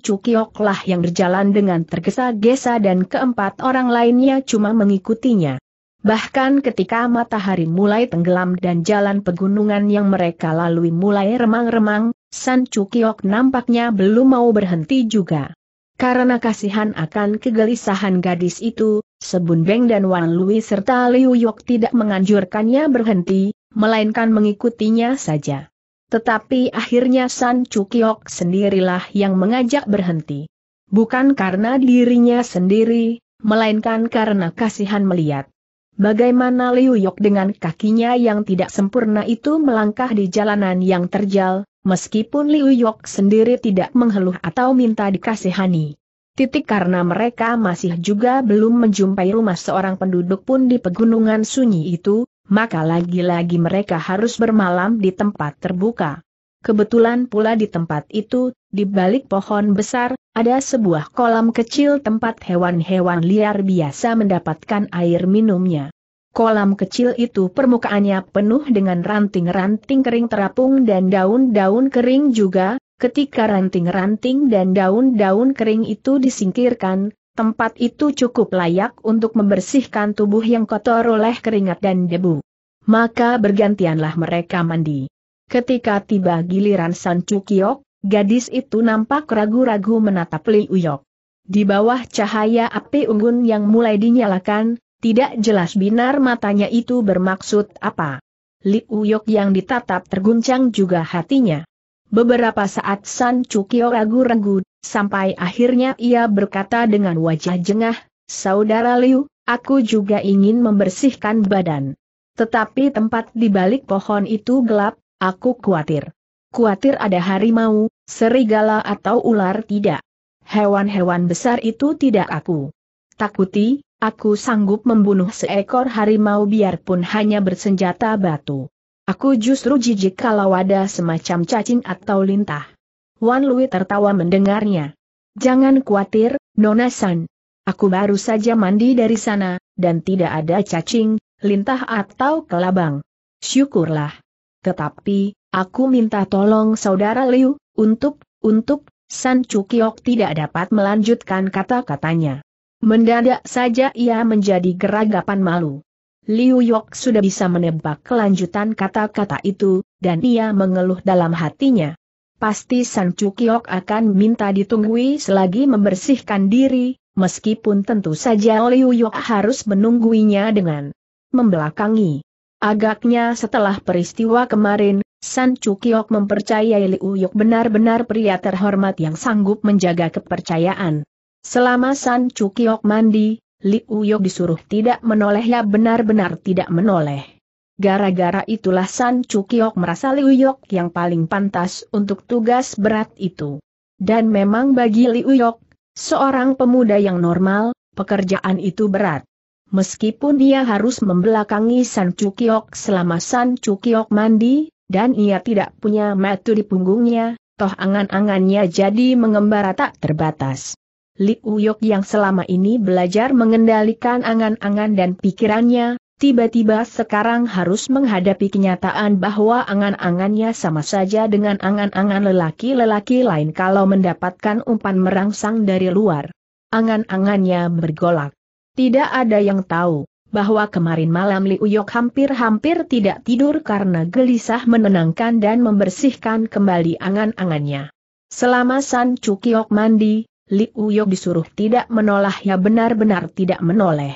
lah yang berjalan dengan tergesa-gesa dan keempat orang lainnya cuma mengikutinya. Bahkan ketika matahari mulai tenggelam dan jalan pegunungan yang mereka lalui mulai remang-remang, San Chukiok nampaknya belum mau berhenti juga. Karena kasihan akan kegelisahan gadis itu, Sebun Beng dan Wan Lui serta Liu Yok tidak menganjurkannya berhenti, melainkan mengikutinya saja. Tetapi akhirnya San Chukiok sendirilah yang mengajak berhenti. Bukan karena dirinya sendiri, melainkan karena kasihan melihat. Bagaimana Liu Yok dengan kakinya yang tidak sempurna itu melangkah di jalanan yang terjal, meskipun Liu Yok sendiri tidak mengeluh atau minta dikasihani. Titik karena mereka masih juga belum menjumpai rumah seorang penduduk pun di pegunungan sunyi itu, maka lagi-lagi mereka harus bermalam di tempat terbuka. Kebetulan pula di tempat itu, di balik pohon besar, ada sebuah kolam kecil tempat hewan-hewan liar biasa mendapatkan air minumnya. Kolam kecil itu permukaannya penuh dengan ranting-ranting kering terapung dan daun-daun kering juga, ketika ranting-ranting dan daun-daun kering itu disingkirkan, tempat itu cukup layak untuk membersihkan tubuh yang kotor oleh keringat dan debu. Maka bergantianlah mereka mandi. Ketika tiba giliran San Cukiok, gadis itu nampak ragu-ragu menatap Li Uyok. Di bawah cahaya api unggun yang mulai dinyalakan, tidak jelas binar matanya itu bermaksud apa. Li Uyok yang ditatap terguncang juga hatinya. Beberapa saat San Chukio ragu-ragu, sampai akhirnya ia berkata dengan wajah jengah, Saudara Liu, aku juga ingin membersihkan badan. Tetapi tempat di balik pohon itu gelap, aku khawatir. Khawatir ada harimau, serigala atau ular tidak. Hewan-hewan besar itu tidak aku takuti, aku sanggup membunuh seekor harimau biarpun hanya bersenjata batu. Aku justru jijik kalau ada semacam cacing atau lintah. Wan Lui tertawa mendengarnya. Jangan khawatir, Nona San. Aku baru saja mandi dari sana, dan tidak ada cacing, lintah atau kelabang. Syukurlah. Tetapi, aku minta tolong saudara Liu, untuk, untuk, San Cukiok tidak dapat melanjutkan kata-katanya. Mendadak saja ia menjadi geragapan malu. Liu Yok sudah bisa menebak kelanjutan kata-kata itu, dan ia mengeluh dalam hatinya. Pasti San Cukiok akan minta ditunggui selagi membersihkan diri, meskipun tentu saja Liu Yok harus menungguinya dengan membelakangi. Agaknya setelah peristiwa kemarin, San Cukiok mempercayai Liu Yok benar-benar pria terhormat yang sanggup menjaga kepercayaan. Selama San Cukiok mandi, Li Uyok disuruh tidak menoleh ya benar-benar tidak menoleh. Gara-gara itulah San Cukiok merasa Li Uyok yang paling pantas untuk tugas berat itu. Dan memang bagi Li Uyok, seorang pemuda yang normal, pekerjaan itu berat. Meskipun dia harus membelakangi San Cukiok selama San Cukiok mandi, dan ia tidak punya metu di punggungnya, toh angan-angannya jadi mengembara tak terbatas. Li Uyok yang selama ini belajar mengendalikan angan-angan dan pikirannya, tiba-tiba sekarang harus menghadapi kenyataan bahwa angan-angannya sama saja dengan angan-angan lelaki-lelaki lain kalau mendapatkan umpan merangsang dari luar. Angan-angannya bergolak. Tidak ada yang tahu bahwa kemarin malam Li Uyok hampir-hampir tidak tidur karena gelisah menenangkan dan membersihkan kembali angan-angannya. Selama San Cukiok mandi, Li Uyok disuruh tidak menolak, ya benar-benar tidak menoleh.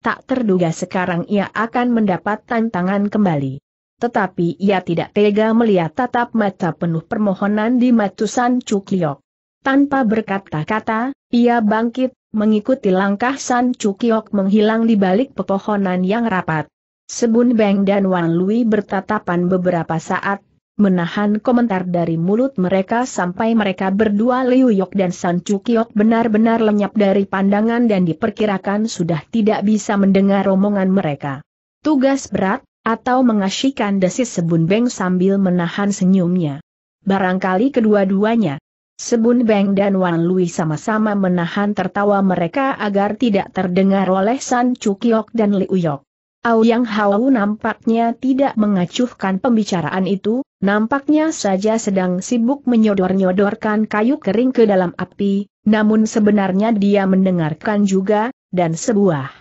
Tak terduga sekarang ia akan mendapat tantangan kembali. Tetapi ia tidak tega melihat tatap mata penuh permohonan di Matusan Cukliok. Tanpa berkata-kata, ia bangkit, mengikuti langkah San Cukliok menghilang di balik pepohonan yang rapat. Sebun Beng dan Wan Lui bertatapan beberapa saat Menahan komentar dari mulut mereka sampai mereka berdua Liu Yok dan San Cukiok benar-benar lenyap dari pandangan dan diperkirakan sudah tidak bisa mendengar omongan mereka. Tugas berat, atau mengasyikan desis Sebun Beng sambil menahan senyumnya. Barangkali kedua-duanya. Sebun Beng dan Wan Lui sama-sama menahan tertawa mereka agar tidak terdengar oleh San Cukiok dan Liu Yok. Auyang Hao nampaknya tidak mengacuhkan pembicaraan itu, nampaknya saja sedang sibuk menyodor-nyodorkan kayu kering ke dalam api, namun sebenarnya dia mendengarkan juga, dan sebuah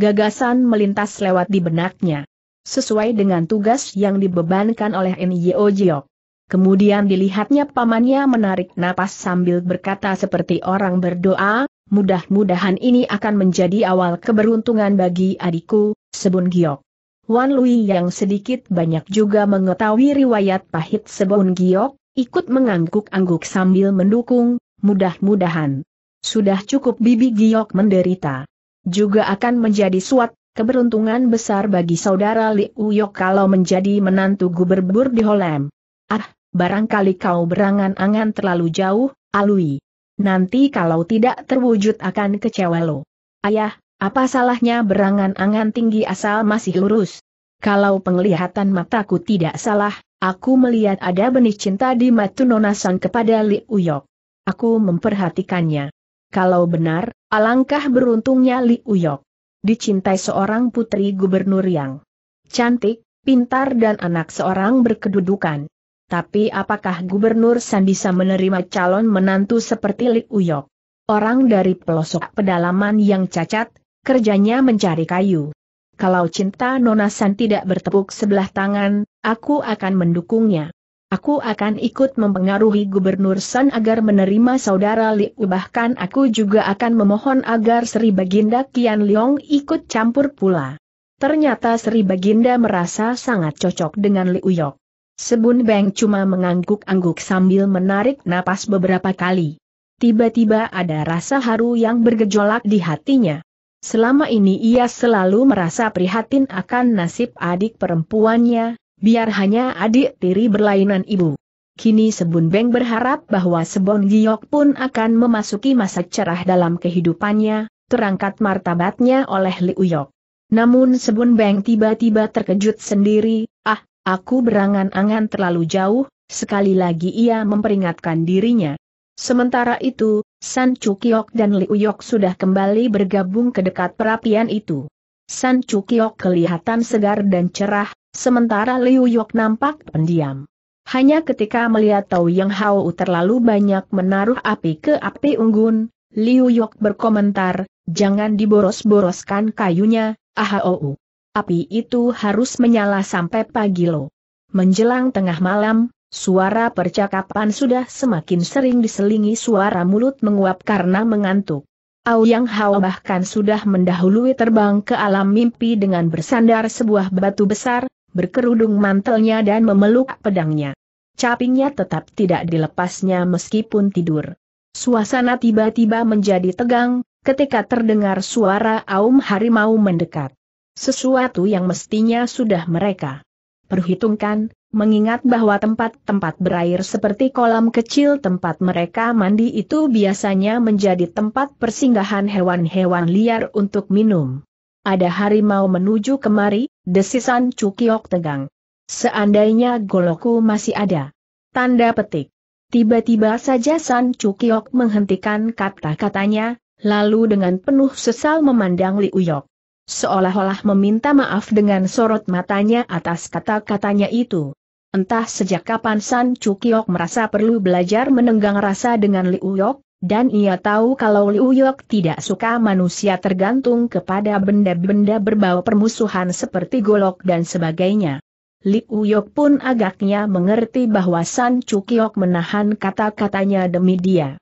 gagasan melintas lewat di benaknya. Sesuai dengan tugas yang dibebankan oleh Nyo Jiok. Kemudian dilihatnya pamannya menarik napas sambil berkata seperti orang berdoa, Mudah-mudahan ini akan menjadi awal keberuntungan bagi adikku, Sebun Giok. Wan Lui yang sedikit banyak juga mengetahui riwayat pahit Sebun Giok, ikut mengangguk-angguk sambil mendukung, mudah-mudahan. Sudah cukup Bibi Giok menderita. Juga akan menjadi suat, keberuntungan besar bagi saudara Liu Uyok kalau menjadi menantu gubernur di Holem. Ah, barangkali kau berangan-angan terlalu jauh, Alui. Nanti kalau tidak terwujud akan kecewa lo. Ayah, apa salahnya berangan-angan tinggi asal masih lurus? Kalau penglihatan mataku tidak salah, aku melihat ada benih cinta di matu nonasan kepada Li Uyok. Aku memperhatikannya. Kalau benar, alangkah beruntungnya Li Uyok. Dicintai seorang putri gubernur yang cantik, pintar dan anak seorang berkedudukan tapi apakah Gubernur San bisa menerima calon menantu seperti Lik Uyok? Orang dari pelosok pedalaman yang cacat, kerjanya mencari kayu. Kalau cinta Nona San tidak bertepuk sebelah tangan, aku akan mendukungnya. Aku akan ikut mempengaruhi Gubernur San agar menerima saudara Li bahkan aku juga akan memohon agar Sri Baginda Kian Leong ikut campur pula. Ternyata Sri Baginda merasa sangat cocok dengan Li Uyok. Sebun Beng cuma mengangguk-angguk sambil menarik napas beberapa kali. Tiba-tiba ada rasa haru yang bergejolak di hatinya. Selama ini ia selalu merasa prihatin akan nasib adik perempuannya, biar hanya adik tiri berlainan ibu. Kini Sebun Beng berharap bahwa Sebon Giok pun akan memasuki masa cerah dalam kehidupannya, terangkat martabatnya oleh Liu Yok. Namun Sebun Beng tiba-tiba terkejut sendiri, ah, Aku berangan-angan terlalu jauh, sekali lagi ia memperingatkan dirinya. Sementara itu, San Chukiok dan Liu Yok sudah kembali bergabung ke dekat perapian itu. San Chukiok kelihatan segar dan cerah, sementara Liu Yok nampak pendiam. Hanya ketika melihat Tau Yang Hao terlalu banyak menaruh api ke api unggun, Liu Yok berkomentar, jangan diboros-boroskan kayunya, ahau api itu harus menyala sampai pagi lo. Menjelang tengah malam, suara percakapan sudah semakin sering diselingi suara mulut menguap karena mengantuk. Aoyang Hao bahkan sudah mendahului terbang ke alam mimpi dengan bersandar sebuah batu besar, berkerudung mantelnya dan memeluk pedangnya. Capingnya tetap tidak dilepasnya meskipun tidur. Suasana tiba-tiba menjadi tegang, ketika terdengar suara Aum Harimau mendekat. Sesuatu yang mestinya sudah mereka perhitungkan, mengingat bahwa tempat-tempat berair seperti kolam kecil tempat mereka mandi itu biasanya menjadi tempat persinggahan hewan-hewan liar untuk minum. Ada harimau menuju kemari, desisan Cukiok tegang. Seandainya goloku masih ada. Tanda petik. Tiba-tiba saja San Cukiok menghentikan kata-katanya, lalu dengan penuh sesal memandang Liuyok. Seolah-olah meminta maaf dengan sorot matanya atas kata-katanya itu. Entah sejak kapan San Cukiok merasa perlu belajar menenggang rasa dengan Liu Yok, dan ia tahu kalau Liu Yok tidak suka manusia tergantung kepada benda-benda berbau permusuhan seperti golok dan sebagainya. Liu Yok pun agaknya mengerti bahwa San Cukiok menahan kata-katanya demi dia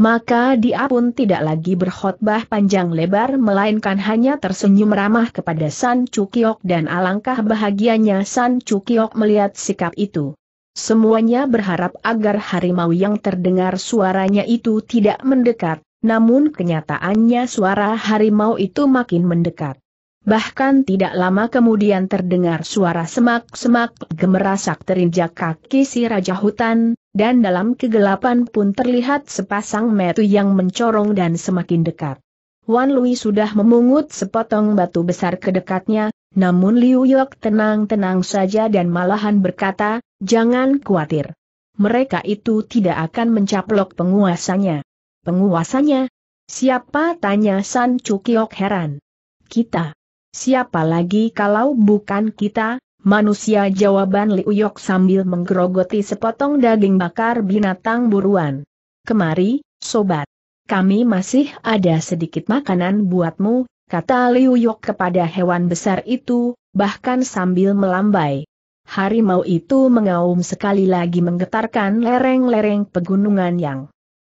maka dia pun tidak lagi berkhotbah panjang lebar melainkan hanya tersenyum ramah kepada San Cukiok dan alangkah bahagianya San Cukiok melihat sikap itu. Semuanya berharap agar harimau yang terdengar suaranya itu tidak mendekat, namun kenyataannya suara harimau itu makin mendekat. Bahkan tidak lama kemudian terdengar suara semak-semak gemerasak terinjak kaki si Raja Hutan, dan dalam kegelapan pun terlihat sepasang metu yang mencorong dan semakin dekat. Wan Lui sudah memungut sepotong batu besar ke dekatnya, namun Liu Yok tenang-tenang saja dan malahan berkata, jangan khawatir. Mereka itu tidak akan mencaplok penguasanya. Penguasanya? Siapa tanya San Cukiok heran. Kita. Siapa lagi kalau bukan kita, manusia jawaban Liu Yok sambil menggerogoti sepotong daging bakar binatang buruan. Kemari, sobat. Kami masih ada sedikit makanan buatmu, kata Liu Yok kepada hewan besar itu, bahkan sambil melambai. Harimau itu mengaum sekali lagi menggetarkan lereng-lereng pegunungan yang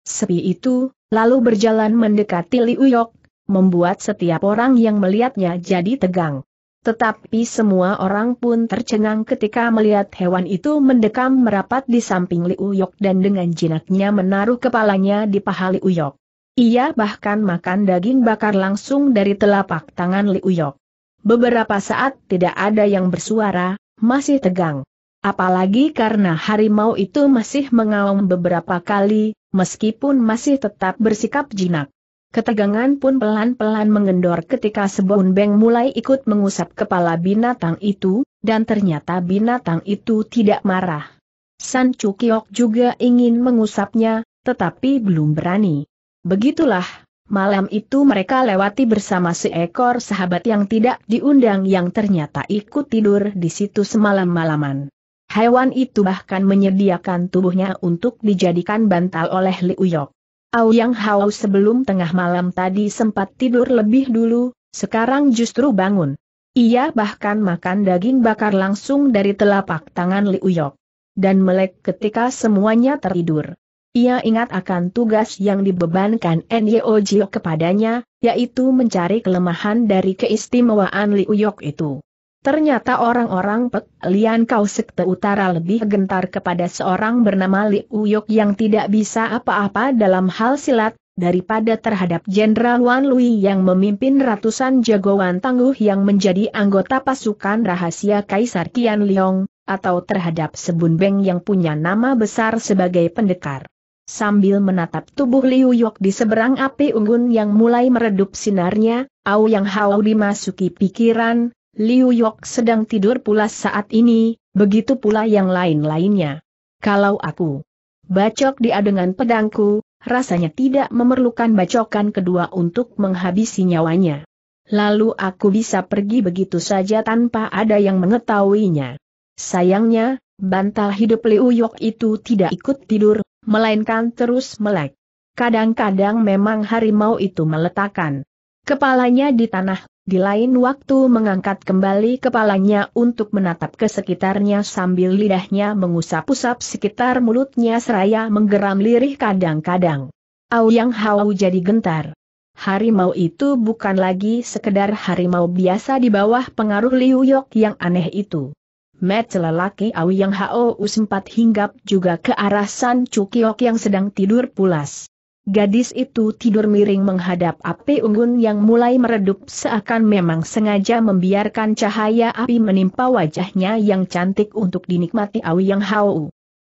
sepi itu, lalu berjalan mendekati Liu Yok membuat setiap orang yang melihatnya jadi tegang. Tetapi semua orang pun tercengang ketika melihat hewan itu mendekam merapat di samping Liu dan dengan jinaknya menaruh kepalanya di paha Liu Ia bahkan makan daging bakar langsung dari telapak tangan Liu Beberapa saat tidak ada yang bersuara, masih tegang. Apalagi karena harimau itu masih mengaum beberapa kali, meskipun masih tetap bersikap jinak. Ketegangan pun pelan-pelan mengendor ketika sebuah Beng mulai ikut mengusap kepala binatang itu, dan ternyata binatang itu tidak marah. San Kiok juga ingin mengusapnya, tetapi belum berani. Begitulah, malam itu mereka lewati bersama seekor sahabat yang tidak diundang yang ternyata ikut tidur di situ semalam-malaman. Hewan itu bahkan menyediakan tubuhnya untuk dijadikan bantal oleh Liu Yok. Auyang Hao sebelum tengah malam tadi sempat tidur lebih dulu, sekarang justru bangun. Ia bahkan makan daging bakar langsung dari telapak tangan Liu Uyok. Dan melek ketika semuanya tertidur. Ia ingat akan tugas yang dibebankan Nyo Jio kepadanya, yaitu mencari kelemahan dari keistimewaan Liu Uyok itu. Ternyata orang-orang Pek Lian Kau Sekte Utara lebih gentar kepada seorang bernama Li Uyok yang tidak bisa apa-apa dalam hal silat, daripada terhadap Jenderal Wan Lui yang memimpin ratusan jagoan tangguh yang menjadi anggota pasukan rahasia Kaisar Kian Liong, atau terhadap Sebun Beng yang punya nama besar sebagai pendekar. Sambil menatap tubuh Liu Yok di seberang api unggun yang mulai meredup sinarnya, Au Yang Hao dimasuki pikiran, Liu Yok sedang tidur pula saat ini, begitu pula yang lain-lainnya. Kalau aku bacok dia dengan pedangku, rasanya tidak memerlukan bacokan kedua untuk menghabisi nyawanya. Lalu aku bisa pergi begitu saja tanpa ada yang mengetahuinya. Sayangnya, bantal hidup Liu Yok itu tidak ikut tidur, melainkan terus melek. Kadang-kadang memang harimau itu meletakkan kepalanya di tanah di lain waktu mengangkat kembali kepalanya untuk menatap ke sekitarnya sambil lidahnya mengusap-usap sekitar mulutnya seraya menggeram lirih kadang-kadang. Au yang hau jadi gentar. Harimau itu bukan lagi sekedar harimau biasa di bawah pengaruh Liu Yok yang aneh itu. Met lelaki Au yang hau sempat hinggap juga ke arah San Cukiok yang sedang tidur pulas. Gadis itu tidur miring menghadap api unggun yang mulai meredup seakan memang sengaja membiarkan cahaya api menimpa wajahnya yang cantik untuk dinikmati awi Yang Hau.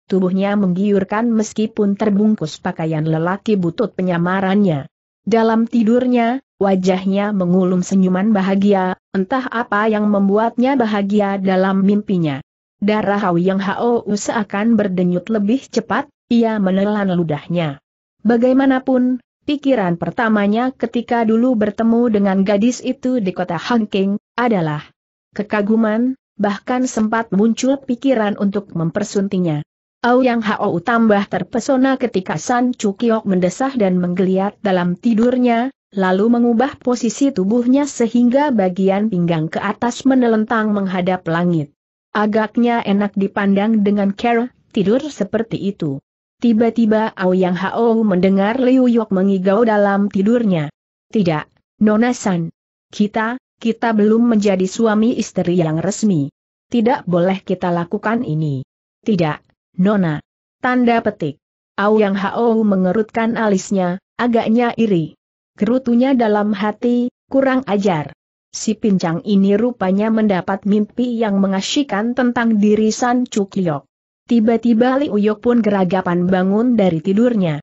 Tubuhnya menggiurkan meskipun terbungkus pakaian lelaki butut penyamarannya. Dalam tidurnya, wajahnya mengulum senyuman bahagia, entah apa yang membuatnya bahagia dalam mimpinya. Darah Yang Hao seakan berdenyut lebih cepat, ia menelan ludahnya. Bagaimanapun, pikiran pertamanya ketika dulu bertemu dengan gadis itu di kota Hangking, adalah kekaguman, bahkan sempat muncul pikiran untuk mempersuntingnya. Yang Hao tambah terpesona ketika San Chukiok mendesah dan menggeliat dalam tidurnya, lalu mengubah posisi tubuhnya sehingga bagian pinggang ke atas menelentang menghadap langit. Agaknya enak dipandang dengan care, tidur seperti itu. Tiba-tiba Yang Hao mendengar Liu Yok mengigau dalam tidurnya. Tidak, Nona San. Kita, kita belum menjadi suami istri yang resmi. Tidak boleh kita lakukan ini. Tidak, Nona. Tanda petik. Yang Hao mengerutkan alisnya, agaknya iri. Kerutunya dalam hati, kurang ajar. Si pincang ini rupanya mendapat mimpi yang mengasyikan tentang diri San Cukyok. Tiba-tiba Li Uyok pun geragapan bangun dari tidurnya.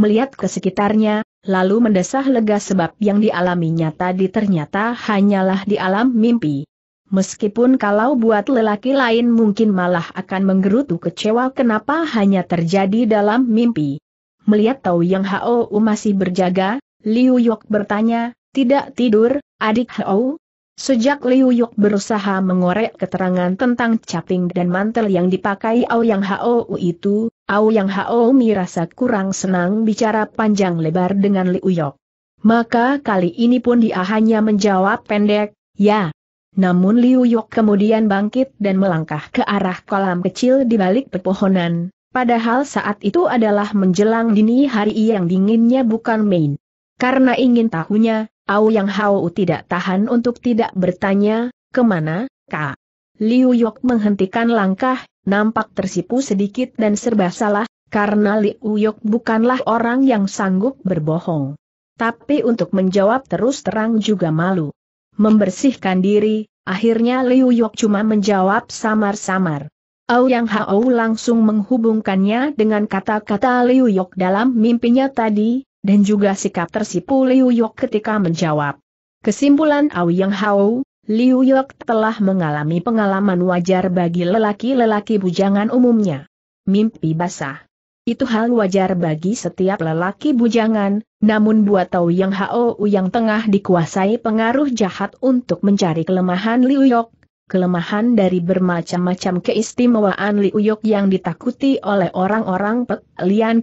Melihat ke sekitarnya, lalu mendesah lega sebab yang dialaminya tadi ternyata hanyalah di alam mimpi. Meskipun kalau buat lelaki lain mungkin malah akan menggerutu kecewa kenapa hanya terjadi dalam mimpi. Melihat tahu Yang Hao masih berjaga, Liu Yok bertanya, tidak tidur, adik Hao, Sejak Liu Yuk berusaha mengorek keterangan tentang caping dan mantel yang dipakai Ao Aoyang Hao itu, Ao Aoyang Hao merasa kurang senang bicara panjang lebar dengan Liu Yuk. Maka kali ini pun dia hanya menjawab pendek, ya. Namun Liu Yuk kemudian bangkit dan melangkah ke arah kolam kecil di balik pepohonan, padahal saat itu adalah menjelang dini hari yang dinginnya bukan main. Karena ingin tahunya, Au Yang Hao tidak tahan untuk tidak bertanya, kemana, Kak? Liu Yok menghentikan langkah, nampak tersipu sedikit dan serba salah, karena Liu Yok bukanlah orang yang sanggup berbohong. Tapi untuk menjawab terus terang juga malu. Membersihkan diri, akhirnya Liu Yok cuma menjawab samar-samar. Au Yang Hao langsung menghubungkannya dengan kata-kata Liu Yok dalam mimpinya tadi, dan juga sikap tersipu Liu Yok ketika menjawab. Kesimpulan Yang Hao, Liu Yok telah mengalami pengalaman wajar bagi lelaki-lelaki bujangan umumnya. Mimpi basah. Itu hal wajar bagi setiap lelaki bujangan, namun buat tahu Yang Hao yang tengah dikuasai pengaruh jahat untuk mencari kelemahan Liu Yok, kelemahan dari bermacam-macam keistimewaan Liu Yok yang ditakuti oleh orang-orang Pek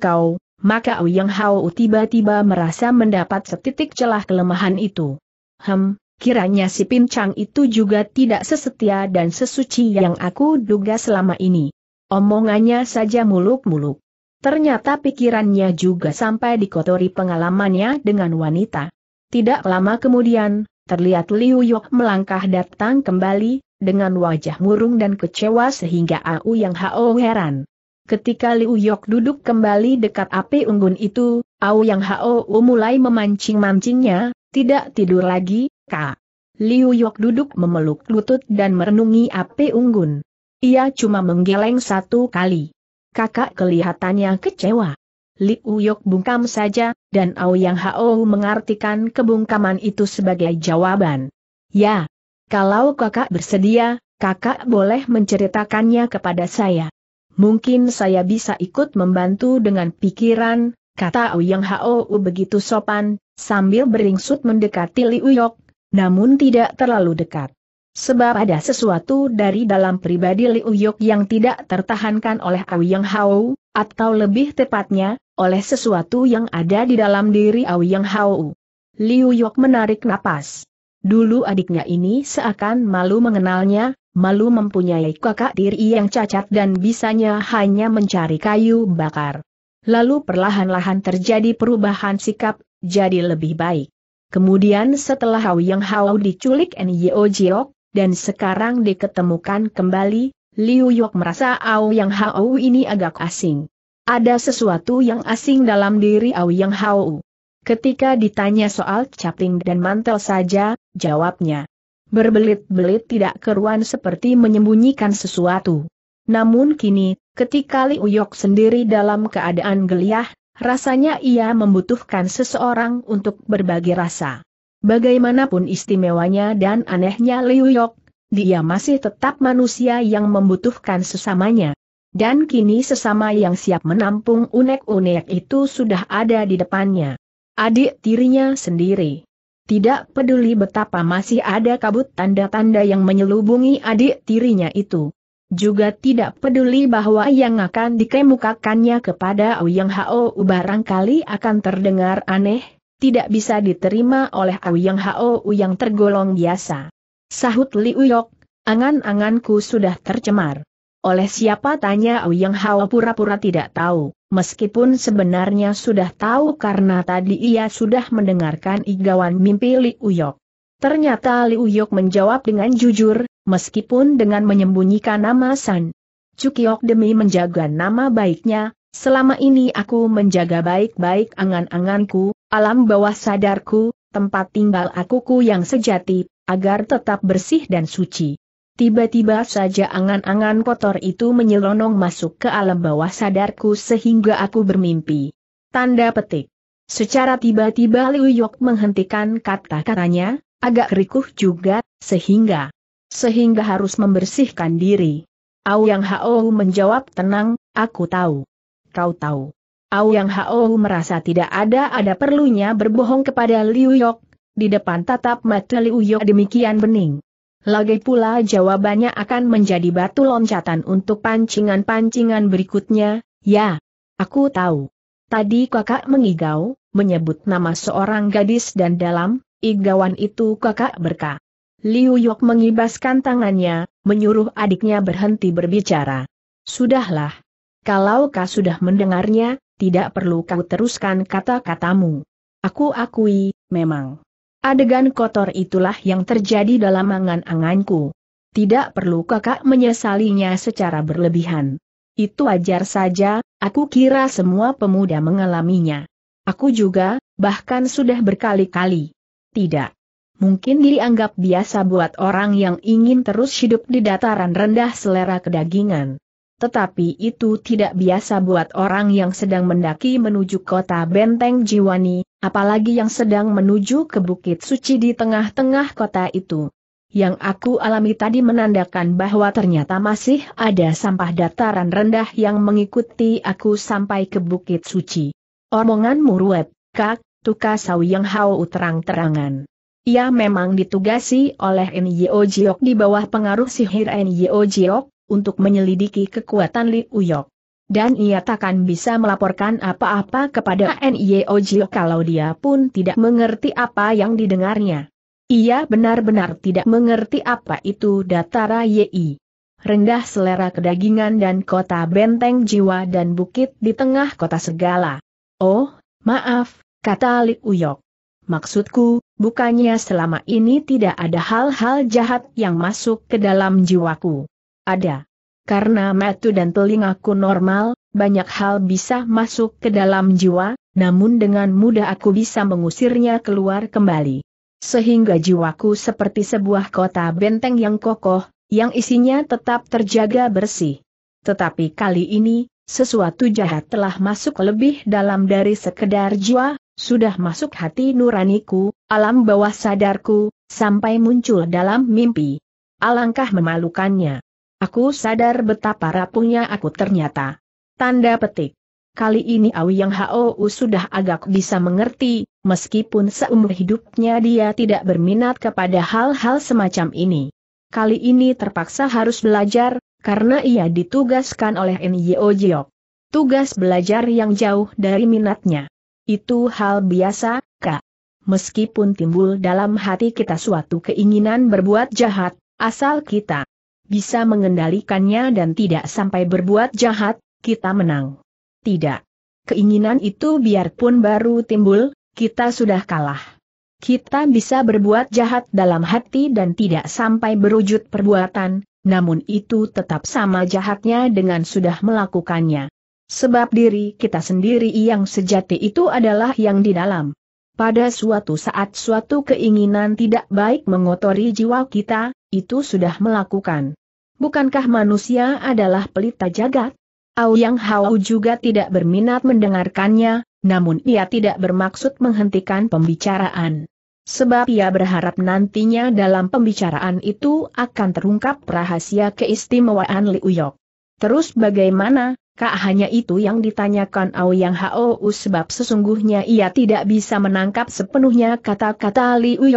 Kau, maka Yang Hao tiba-tiba merasa mendapat setitik celah kelemahan itu. Hem, kiranya si pincang itu juga tidak sesetia dan sesuci yang aku duga selama ini. Omongannya saja muluk-muluk. Ternyata pikirannya juga sampai dikotori pengalamannya dengan wanita. Tidak lama kemudian, terlihat Liu Yok melangkah datang kembali, dengan wajah murung dan kecewa sehingga Au Yang Hao heran. Ketika Liu Yok duduk kembali dekat api unggun itu, Ao Yang Hao mulai memancing-mancingnya, tidak tidur lagi, Kak. Liu Yok duduk memeluk lutut dan merenungi api unggun. Ia cuma menggeleng satu kali. Kakak kelihatannya kecewa. Liu Yok bungkam saja, dan Ao Yang Hao mengartikan kebungkaman itu sebagai jawaban. Ya, kalau kakak bersedia, kakak boleh menceritakannya kepada saya mungkin saya bisa ikut membantu dengan pikiran, kata Ouyang Hou begitu sopan, sambil beringsut mendekati Liu namun tidak terlalu dekat. Sebab ada sesuatu dari dalam pribadi Liu yang tidak tertahankan oleh Auyang Hao, atau lebih tepatnya, oleh sesuatu yang ada di dalam diri Auyang Hao. Liu menarik napas. Dulu adiknya ini seakan malu mengenalnya, malu mempunyai kakak tiri yang cacat dan bisanya hanya mencari kayu bakar. Lalu perlahan-lahan terjadi perubahan sikap, jadi lebih baik. Kemudian setelah Hao Yang Hao diculik Nyo Jiok, dan sekarang diketemukan kembali, Liu Yok merasa Ao Yang Hao ini agak asing. Ada sesuatu yang asing dalam diri Ao Yang Hao. Ketika ditanya soal caping dan mantel saja, jawabnya, berbelit-belit tidak keruan seperti menyembunyikan sesuatu. Namun kini, ketika Li Uyok sendiri dalam keadaan geliah, rasanya ia membutuhkan seseorang untuk berbagi rasa. Bagaimanapun istimewanya dan anehnya Li Uyok, dia masih tetap manusia yang membutuhkan sesamanya. Dan kini sesama yang siap menampung unek-unek itu sudah ada di depannya. Adik tirinya sendiri. Tidak peduli betapa masih ada kabut tanda-tanda yang menyelubungi adik tirinya itu. Juga tidak peduli bahwa yang akan dikemukakannya kepada Ouyang Hao barangkali akan terdengar aneh, tidak bisa diterima oleh Ouyang Hao yang tergolong biasa. Sahut Liuyok, angan-anganku sudah tercemar. Oleh siapa tanya Yang Hao pura-pura tidak tahu, meskipun sebenarnya sudah tahu karena tadi ia sudah mendengarkan igawan mimpi Li Uyok. Ternyata Li Uyok menjawab dengan jujur, meskipun dengan menyembunyikan nama San. Cukiok demi menjaga nama baiknya, selama ini aku menjaga baik-baik angan-anganku, alam bawah sadarku, tempat tinggal akuku yang sejati, agar tetap bersih dan suci. Tiba-tiba saja angan-angan kotor itu menyelonong masuk ke alam bawah sadarku sehingga aku bermimpi. Tanda petik. Secara tiba-tiba Liu Yok menghentikan kata-katanya, agak rikuh juga, sehingga sehingga harus membersihkan diri. Yang Hao menjawab tenang, aku tahu. Kau tahu. Yang Hao merasa tidak ada ada perlunya berbohong kepada Liu Yok, di depan tatap mata Liu Yok demikian bening. Lagi pula jawabannya akan menjadi batu loncatan untuk pancingan-pancingan berikutnya, ya. Aku tahu. Tadi kakak mengigau, menyebut nama seorang gadis dan dalam, igawan itu kakak berkah. Liu Yok mengibaskan tangannya, menyuruh adiknya berhenti berbicara. Sudahlah. Kalau kau sudah mendengarnya, tidak perlu kau teruskan kata-katamu. Aku akui, memang. Adegan kotor itulah yang terjadi dalam angan-anganku. Tidak perlu kakak menyesalinya secara berlebihan. Itu wajar saja, aku kira semua pemuda mengalaminya. Aku juga, bahkan sudah berkali-kali. Tidak. Mungkin dianggap biasa buat orang yang ingin terus hidup di dataran rendah selera kedagingan. Tetapi itu tidak biasa buat orang yang sedang mendaki menuju kota benteng Jiwani, apalagi yang sedang menuju ke Bukit Suci di tengah-tengah kota itu. Yang aku alami tadi menandakan bahwa ternyata masih ada sampah dataran rendah yang mengikuti aku sampai ke Bukit Suci. Omonganmu ruwet, kak, tukasau Yang hau uterang terangan Ia memang ditugasi oleh Nyo Jiok di bawah pengaruh sihir Nyo Jiok, untuk menyelidiki kekuatan Li Uyok dan ia takkan bisa melaporkan apa-apa kepada NIO Jio kalau dia pun tidak mengerti apa yang didengarnya. Ia benar-benar tidak mengerti apa itu Datara YI. Rendah selera kedagingan dan kota benteng jiwa dan bukit di tengah kota segala. Oh, maaf, kata Li Uyok. Maksudku, bukannya selama ini tidak ada hal-hal jahat yang masuk ke dalam jiwaku. Ada. Karena metu dan telingaku normal, banyak hal bisa masuk ke dalam jiwa, namun dengan mudah aku bisa mengusirnya keluar kembali. Sehingga jiwaku seperti sebuah kota benteng yang kokoh, yang isinya tetap terjaga bersih. Tetapi kali ini, sesuatu jahat telah masuk lebih dalam dari sekedar jiwa, sudah masuk hati nuraniku, alam bawah sadarku, sampai muncul dalam mimpi. Alangkah memalukannya. Aku sadar betapa rapuhnya aku ternyata. Tanda petik. Kali ini Awi Yang Hou sudah agak bisa mengerti, meskipun seumur hidupnya dia tidak berminat kepada hal-hal semacam ini. Kali ini terpaksa harus belajar, karena ia ditugaskan oleh Nyo Jiok. Tugas belajar yang jauh dari minatnya. Itu hal biasa, Kak. Meskipun timbul dalam hati kita suatu keinginan berbuat jahat, asal kita bisa mengendalikannya dan tidak sampai berbuat jahat, kita menang. Tidak. Keinginan itu biarpun baru timbul, kita sudah kalah. Kita bisa berbuat jahat dalam hati dan tidak sampai berwujud perbuatan, namun itu tetap sama jahatnya dengan sudah melakukannya. Sebab diri kita sendiri yang sejati itu adalah yang di dalam. Pada suatu saat suatu keinginan tidak baik mengotori jiwa kita, itu sudah melakukan. Bukankah manusia adalah pelita jagat? Au Yang Hao juga tidak berminat mendengarkannya, namun ia tidak bermaksud menghentikan pembicaraan. Sebab ia berharap nantinya dalam pembicaraan itu akan terungkap rahasia keistimewaan Liu Terus bagaimana, Kak hanya itu yang ditanyakan Aoyang Hao, sebab sesungguhnya ia tidak bisa menangkap sepenuhnya kata-kata Liu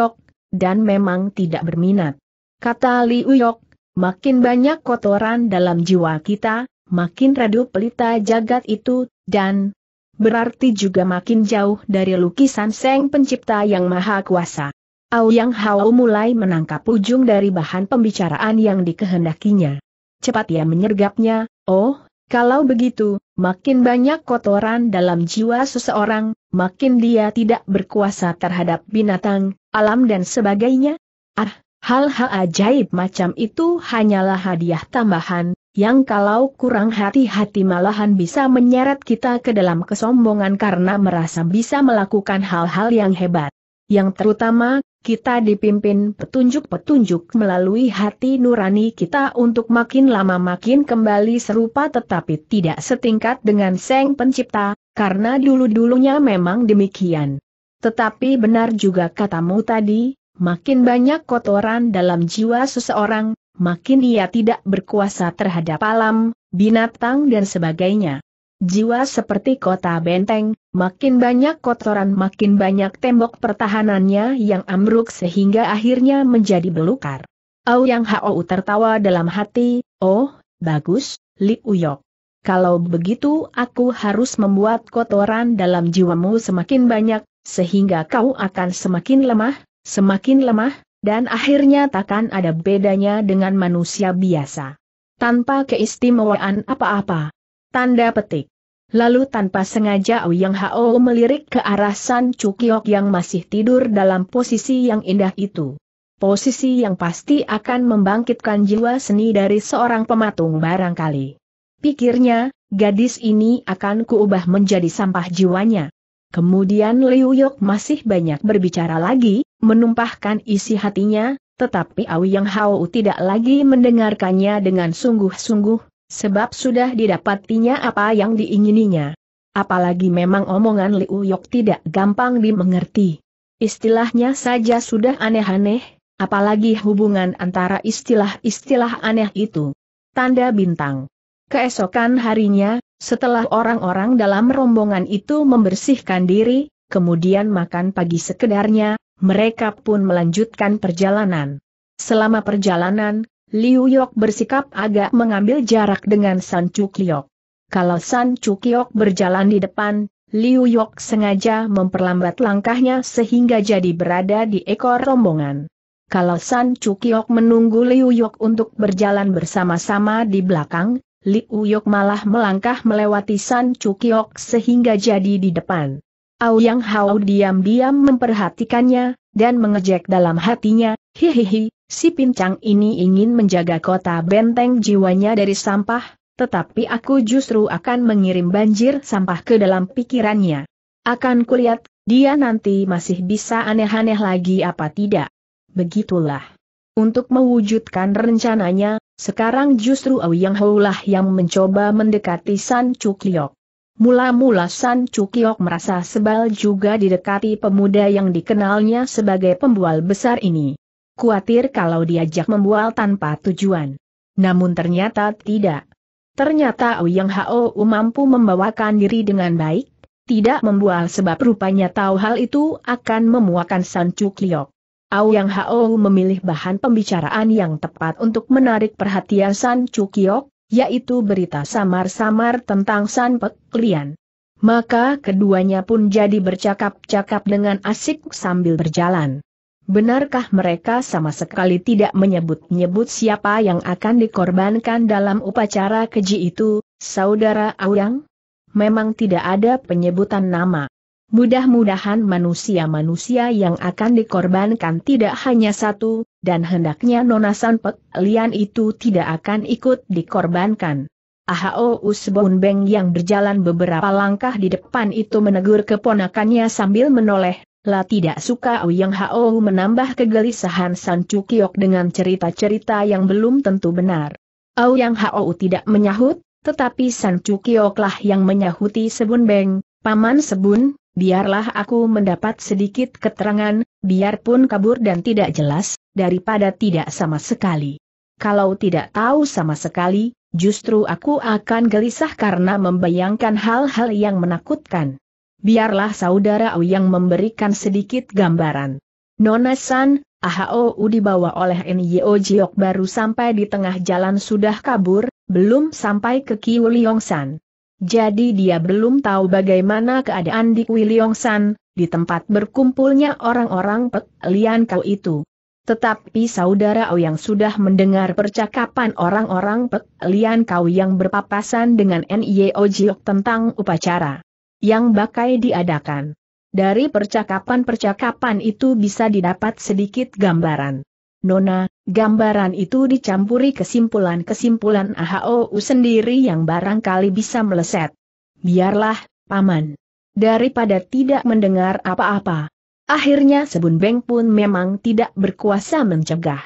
dan memang tidak berminat. Kata Li Uyok, makin banyak kotoran dalam jiwa kita, makin redup pelita jagat itu, dan berarti juga makin jauh dari lukisan Seng Pencipta yang Maha Kuasa. Auyang Hao mulai menangkap ujung dari bahan pembicaraan yang dikehendakinya. Cepat ia menyergapnya, oh, kalau begitu, makin banyak kotoran dalam jiwa seseorang, makin dia tidak berkuasa terhadap binatang, alam dan sebagainya. Ah, Hal-hal ajaib macam itu hanyalah hadiah tambahan, yang kalau kurang hati-hati malahan bisa menyeret kita ke dalam kesombongan karena merasa bisa melakukan hal-hal yang hebat. Yang terutama, kita dipimpin petunjuk-petunjuk melalui hati nurani kita untuk makin lama makin kembali serupa tetapi tidak setingkat dengan seng Pencipta, karena dulu-dulunya memang demikian. Tetapi benar juga katamu tadi, makin banyak kotoran dalam jiwa seseorang, makin ia tidak berkuasa terhadap alam, binatang dan sebagainya. Jiwa seperti kota benteng, makin banyak kotoran makin banyak tembok pertahanannya yang amruk sehingga akhirnya menjadi belukar. Au Yang Hao tertawa dalam hati, oh, bagus, Li Uyok. Kalau begitu aku harus membuat kotoran dalam jiwamu semakin banyak, sehingga kau akan semakin lemah, Semakin lemah, dan akhirnya takkan ada bedanya dengan manusia biasa. Tanpa keistimewaan apa-apa. Tanda petik. Lalu tanpa sengaja Ouyang Hao melirik ke arah San Chukyok yang masih tidur dalam posisi yang indah itu. Posisi yang pasti akan membangkitkan jiwa seni dari seorang pematung barangkali. Pikirnya, gadis ini akan kuubah menjadi sampah jiwanya. Kemudian Liu Yok masih banyak berbicara lagi, menumpahkan isi hatinya, tetapi Awi Yang Hao tidak lagi mendengarkannya dengan sungguh-sungguh, sebab sudah didapatinya apa yang diingininya. Apalagi memang omongan Liu Yok tidak gampang dimengerti. Istilahnya saja sudah aneh-aneh, apalagi hubungan antara istilah-istilah aneh itu. Tanda bintang. Keesokan harinya, setelah orang-orang dalam rombongan itu membersihkan diri, kemudian makan pagi sekedarnya, mereka pun melanjutkan perjalanan. Selama perjalanan, Liu Yok bersikap agak mengambil jarak dengan San Chukyok. Kalau San Chukyok berjalan di depan, Liu Yok sengaja memperlambat langkahnya sehingga jadi berada di ekor rombongan. Kalau San Chukyok menunggu Liu Yok untuk berjalan bersama-sama di belakang, Li Uyok malah melangkah melewati San Chukiok sehingga jadi di depan. Auyang Hao diam-diam memperhatikannya, dan mengejek dalam hatinya, hihihi, si pincang ini ingin menjaga kota benteng jiwanya dari sampah, tetapi aku justru akan mengirim banjir sampah ke dalam pikirannya. Akan kulihat, dia nanti masih bisa aneh-aneh lagi apa tidak. Begitulah. Untuk mewujudkan rencananya, sekarang justru Ouyang Houlah yang mencoba mendekati San Cukliok. Mula-mula San Cukliok merasa sebal juga didekati pemuda yang dikenalnya sebagai pembual besar ini. Kuatir kalau diajak membual tanpa tujuan. Namun ternyata tidak. Ternyata Ouyang Hou mampu membawakan diri dengan baik, tidak membual sebab rupanya tahu hal itu akan memuakan San Cukliok. Yang Hao memilih bahan pembicaraan yang tepat untuk menarik perhatian San Cukiok, yaitu berita samar-samar tentang San Pek Lian. Maka keduanya pun jadi bercakap-cakap dengan asik sambil berjalan. Benarkah mereka sama sekali tidak menyebut-nyebut siapa yang akan dikorbankan dalam upacara keji itu, Saudara Yang? Memang tidak ada penyebutan nama. Mudah-mudahan manusia-manusia yang akan dikorbankan tidak hanya satu, dan hendaknya Nona Sanpek Lian itu tidak akan ikut dikorbankan. Ahao Usbon Beng yang berjalan beberapa langkah di depan itu menegur keponakannya sambil menoleh, lah tidak suka Uyang Hao menambah kegelisahan San Cukiok dengan cerita-cerita yang belum tentu benar. Auyang Hao tidak menyahut, tetapi San Cukioklah yang menyahuti Sebun Beng, Paman Sebun, biarlah aku mendapat sedikit keterangan, biarpun kabur dan tidak jelas, daripada tidak sama sekali. Kalau tidak tahu sama sekali, justru aku akan gelisah karena membayangkan hal-hal yang menakutkan. Biarlah saudara Au yang memberikan sedikit gambaran. Nona San, Ahou dibawa oleh Nyo Jiok baru sampai di tengah jalan sudah kabur, belum sampai ke Kiu Liong San. Jadi dia belum tahu bagaimana keadaan di San, di tempat berkumpulnya orang-orang Pek Lian Kau itu. Tetapi saudara yang sudah mendengar percakapan orang-orang Pek Lian Kau yang berpapasan dengan NIO Jiok tentang upacara yang bakai diadakan. Dari percakapan-percakapan itu bisa didapat sedikit gambaran Nona, gambaran itu dicampuri kesimpulan-kesimpulan AHOU sendiri yang barangkali bisa meleset. Biarlah, Paman. Daripada tidak mendengar apa-apa. Akhirnya Sebun Beng pun memang tidak berkuasa mencegah.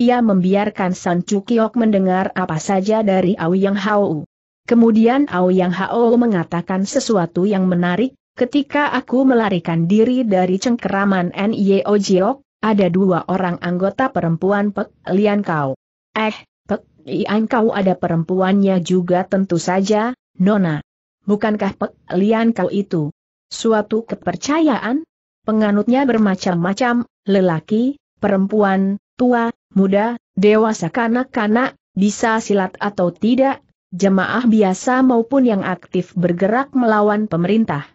Ia membiarkan San Cukiok mendengar apa saja dari Yang Hao. Kemudian Yang Hao mengatakan sesuatu yang menarik, ketika aku melarikan diri dari cengkeraman Nio Jiok, ada dua orang anggota perempuan Pek Lian Kau. Eh, Pek Lian Kau ada perempuannya juga tentu saja, Nona. Bukankah Pek Lian Kau itu? Suatu kepercayaan? Penganutnya bermacam-macam, lelaki, perempuan, tua, muda, dewasa kanak-kanak, bisa silat atau tidak, jemaah biasa maupun yang aktif bergerak melawan pemerintah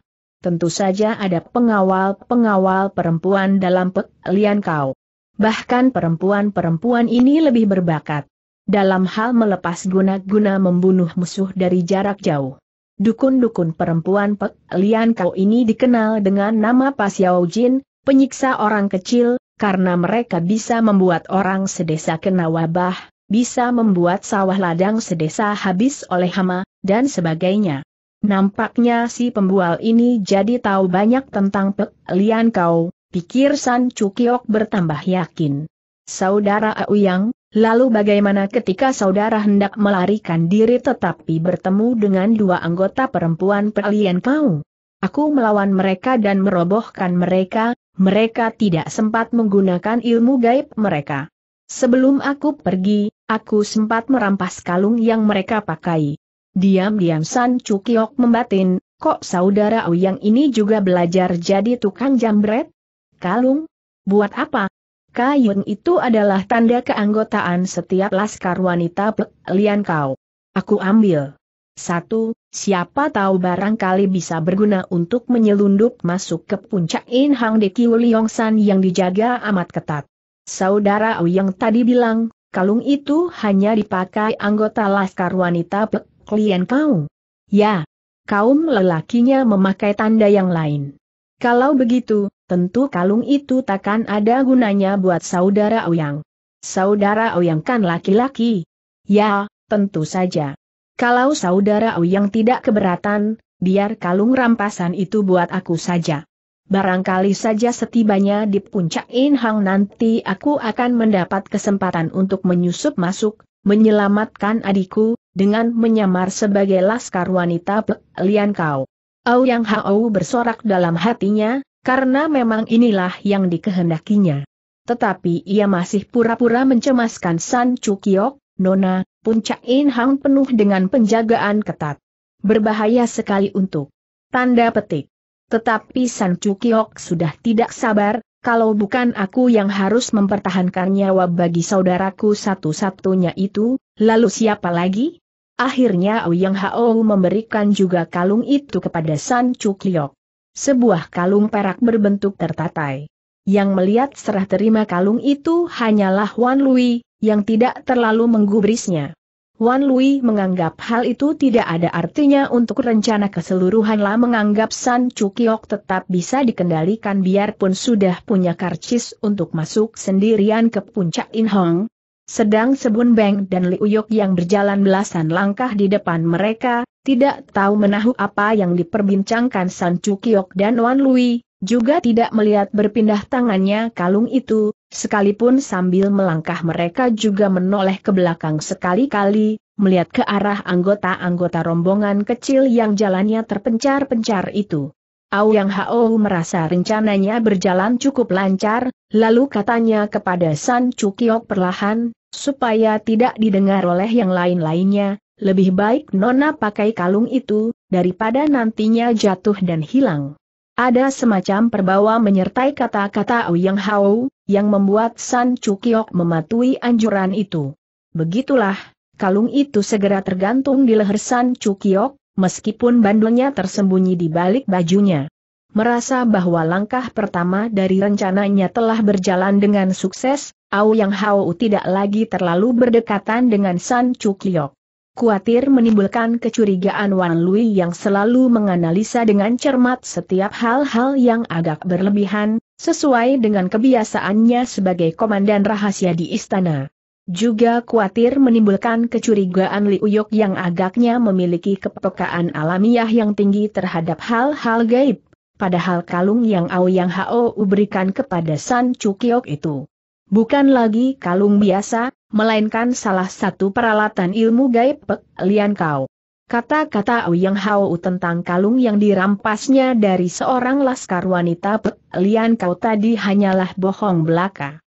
tentu saja ada pengawal-pengawal perempuan dalam peklian kau. Bahkan perempuan-perempuan ini lebih berbakat dalam hal melepas guna-guna membunuh musuh dari jarak jauh. Dukun-dukun perempuan peklian kau ini dikenal dengan nama Pas Jin, penyiksa orang kecil, karena mereka bisa membuat orang sedesa kena wabah, bisa membuat sawah ladang sedesa habis oleh hama, dan sebagainya. Nampaknya si pembual ini jadi tahu banyak tentang Pek Lian Kau, pikir San Cukiok bertambah yakin. Saudara Auyang, lalu bagaimana ketika saudara hendak melarikan diri tetapi bertemu dengan dua anggota perempuan Pek Lian Kau? Aku melawan mereka dan merobohkan mereka, mereka tidak sempat menggunakan ilmu gaib mereka. Sebelum aku pergi, aku sempat merampas kalung yang mereka pakai. Diam-diam San Cukiok membatin, kok saudara Uyang ini juga belajar jadi tukang jambret? Kalung? Buat apa? Kayun itu adalah tanda keanggotaan setiap laskar wanita Pek Lian Kau. Aku ambil. Satu, siapa tahu barangkali bisa berguna untuk menyelundup masuk ke puncak Inhang Hang de yang dijaga amat ketat. Saudara Uyang tadi bilang, kalung itu hanya dipakai anggota laskar wanita Pek Klien kau? Ya. Kaum lelakinya memakai tanda yang lain. Kalau begitu, tentu kalung itu takkan ada gunanya buat saudara Ouyang. Saudara Ouyang kan laki-laki. Ya, tentu saja. Kalau saudara Ouyang tidak keberatan, biar kalung rampasan itu buat aku saja. Barangkali saja setibanya di puncak Inhang nanti aku akan mendapat kesempatan untuk menyusup masuk, menyelamatkan adikku, dengan menyamar sebagai laskar wanita Lian Kau. Au Yang Hao bersorak dalam hatinya, karena memang inilah yang dikehendakinya. Tetapi ia masih pura-pura mencemaskan San Cukiok, Nona, puncak In Hang penuh dengan penjagaan ketat. Berbahaya sekali untuk tanda petik. Tetapi San Cukiok sudah tidak sabar, kalau bukan aku yang harus mempertahankan nyawa bagi saudaraku satu-satunya itu, lalu siapa lagi? Akhirnya Ouyang Hao memberikan juga kalung itu kepada San Chukyok. Sebuah kalung perak berbentuk tertatai. Yang melihat serah terima kalung itu hanyalah Wan Lui, yang tidak terlalu menggubrisnya. Wan Lui menganggap hal itu tidak ada artinya untuk rencana keseluruhan lah menganggap San Chukyok tetap bisa dikendalikan biarpun sudah punya karcis untuk masuk sendirian ke puncak In Hong. Sedang Sebun Beng dan Liuyok yang berjalan belasan langkah di depan mereka, tidak tahu menahu apa yang diperbincangkan San Cukiok dan Wan Lui, juga tidak melihat berpindah tangannya kalung itu, sekalipun sambil melangkah mereka juga menoleh ke belakang sekali-kali, melihat ke arah anggota-anggota rombongan kecil yang jalannya terpencar-pencar itu. Auyang Hao merasa rencananya berjalan cukup lancar, lalu katanya kepada San Cukiok perlahan, supaya tidak didengar oleh yang lain-lainnya, lebih baik Nona pakai kalung itu, daripada nantinya jatuh dan hilang. Ada semacam perbawa menyertai kata-kata Auyang Hao, yang membuat San Cukiok mematuhi anjuran itu. Begitulah, kalung itu segera tergantung di leher San Cukiok, meskipun bandulnya tersembunyi di balik bajunya. Merasa bahwa langkah pertama dari rencananya telah berjalan dengan sukses, Au Yang Hao tidak lagi terlalu berdekatan dengan San Chukyok. Kuatir menimbulkan kecurigaan Wan Lui yang selalu menganalisa dengan cermat setiap hal-hal yang agak berlebihan, sesuai dengan kebiasaannya sebagai komandan rahasia di istana. Juga khawatir menimbulkan kecurigaan Li Uyok yang agaknya memiliki kepekaan alamiah yang tinggi terhadap hal-hal gaib, padahal kalung yang Aoyang Hao berikan kepada San Cukiok itu. Bukan lagi kalung biasa, melainkan salah satu peralatan ilmu gaib Pek Lian Kau. Kata-kata Aoyang Hao tentang kalung yang dirampasnya dari seorang laskar wanita Pek Lian Kau tadi hanyalah bohong belaka.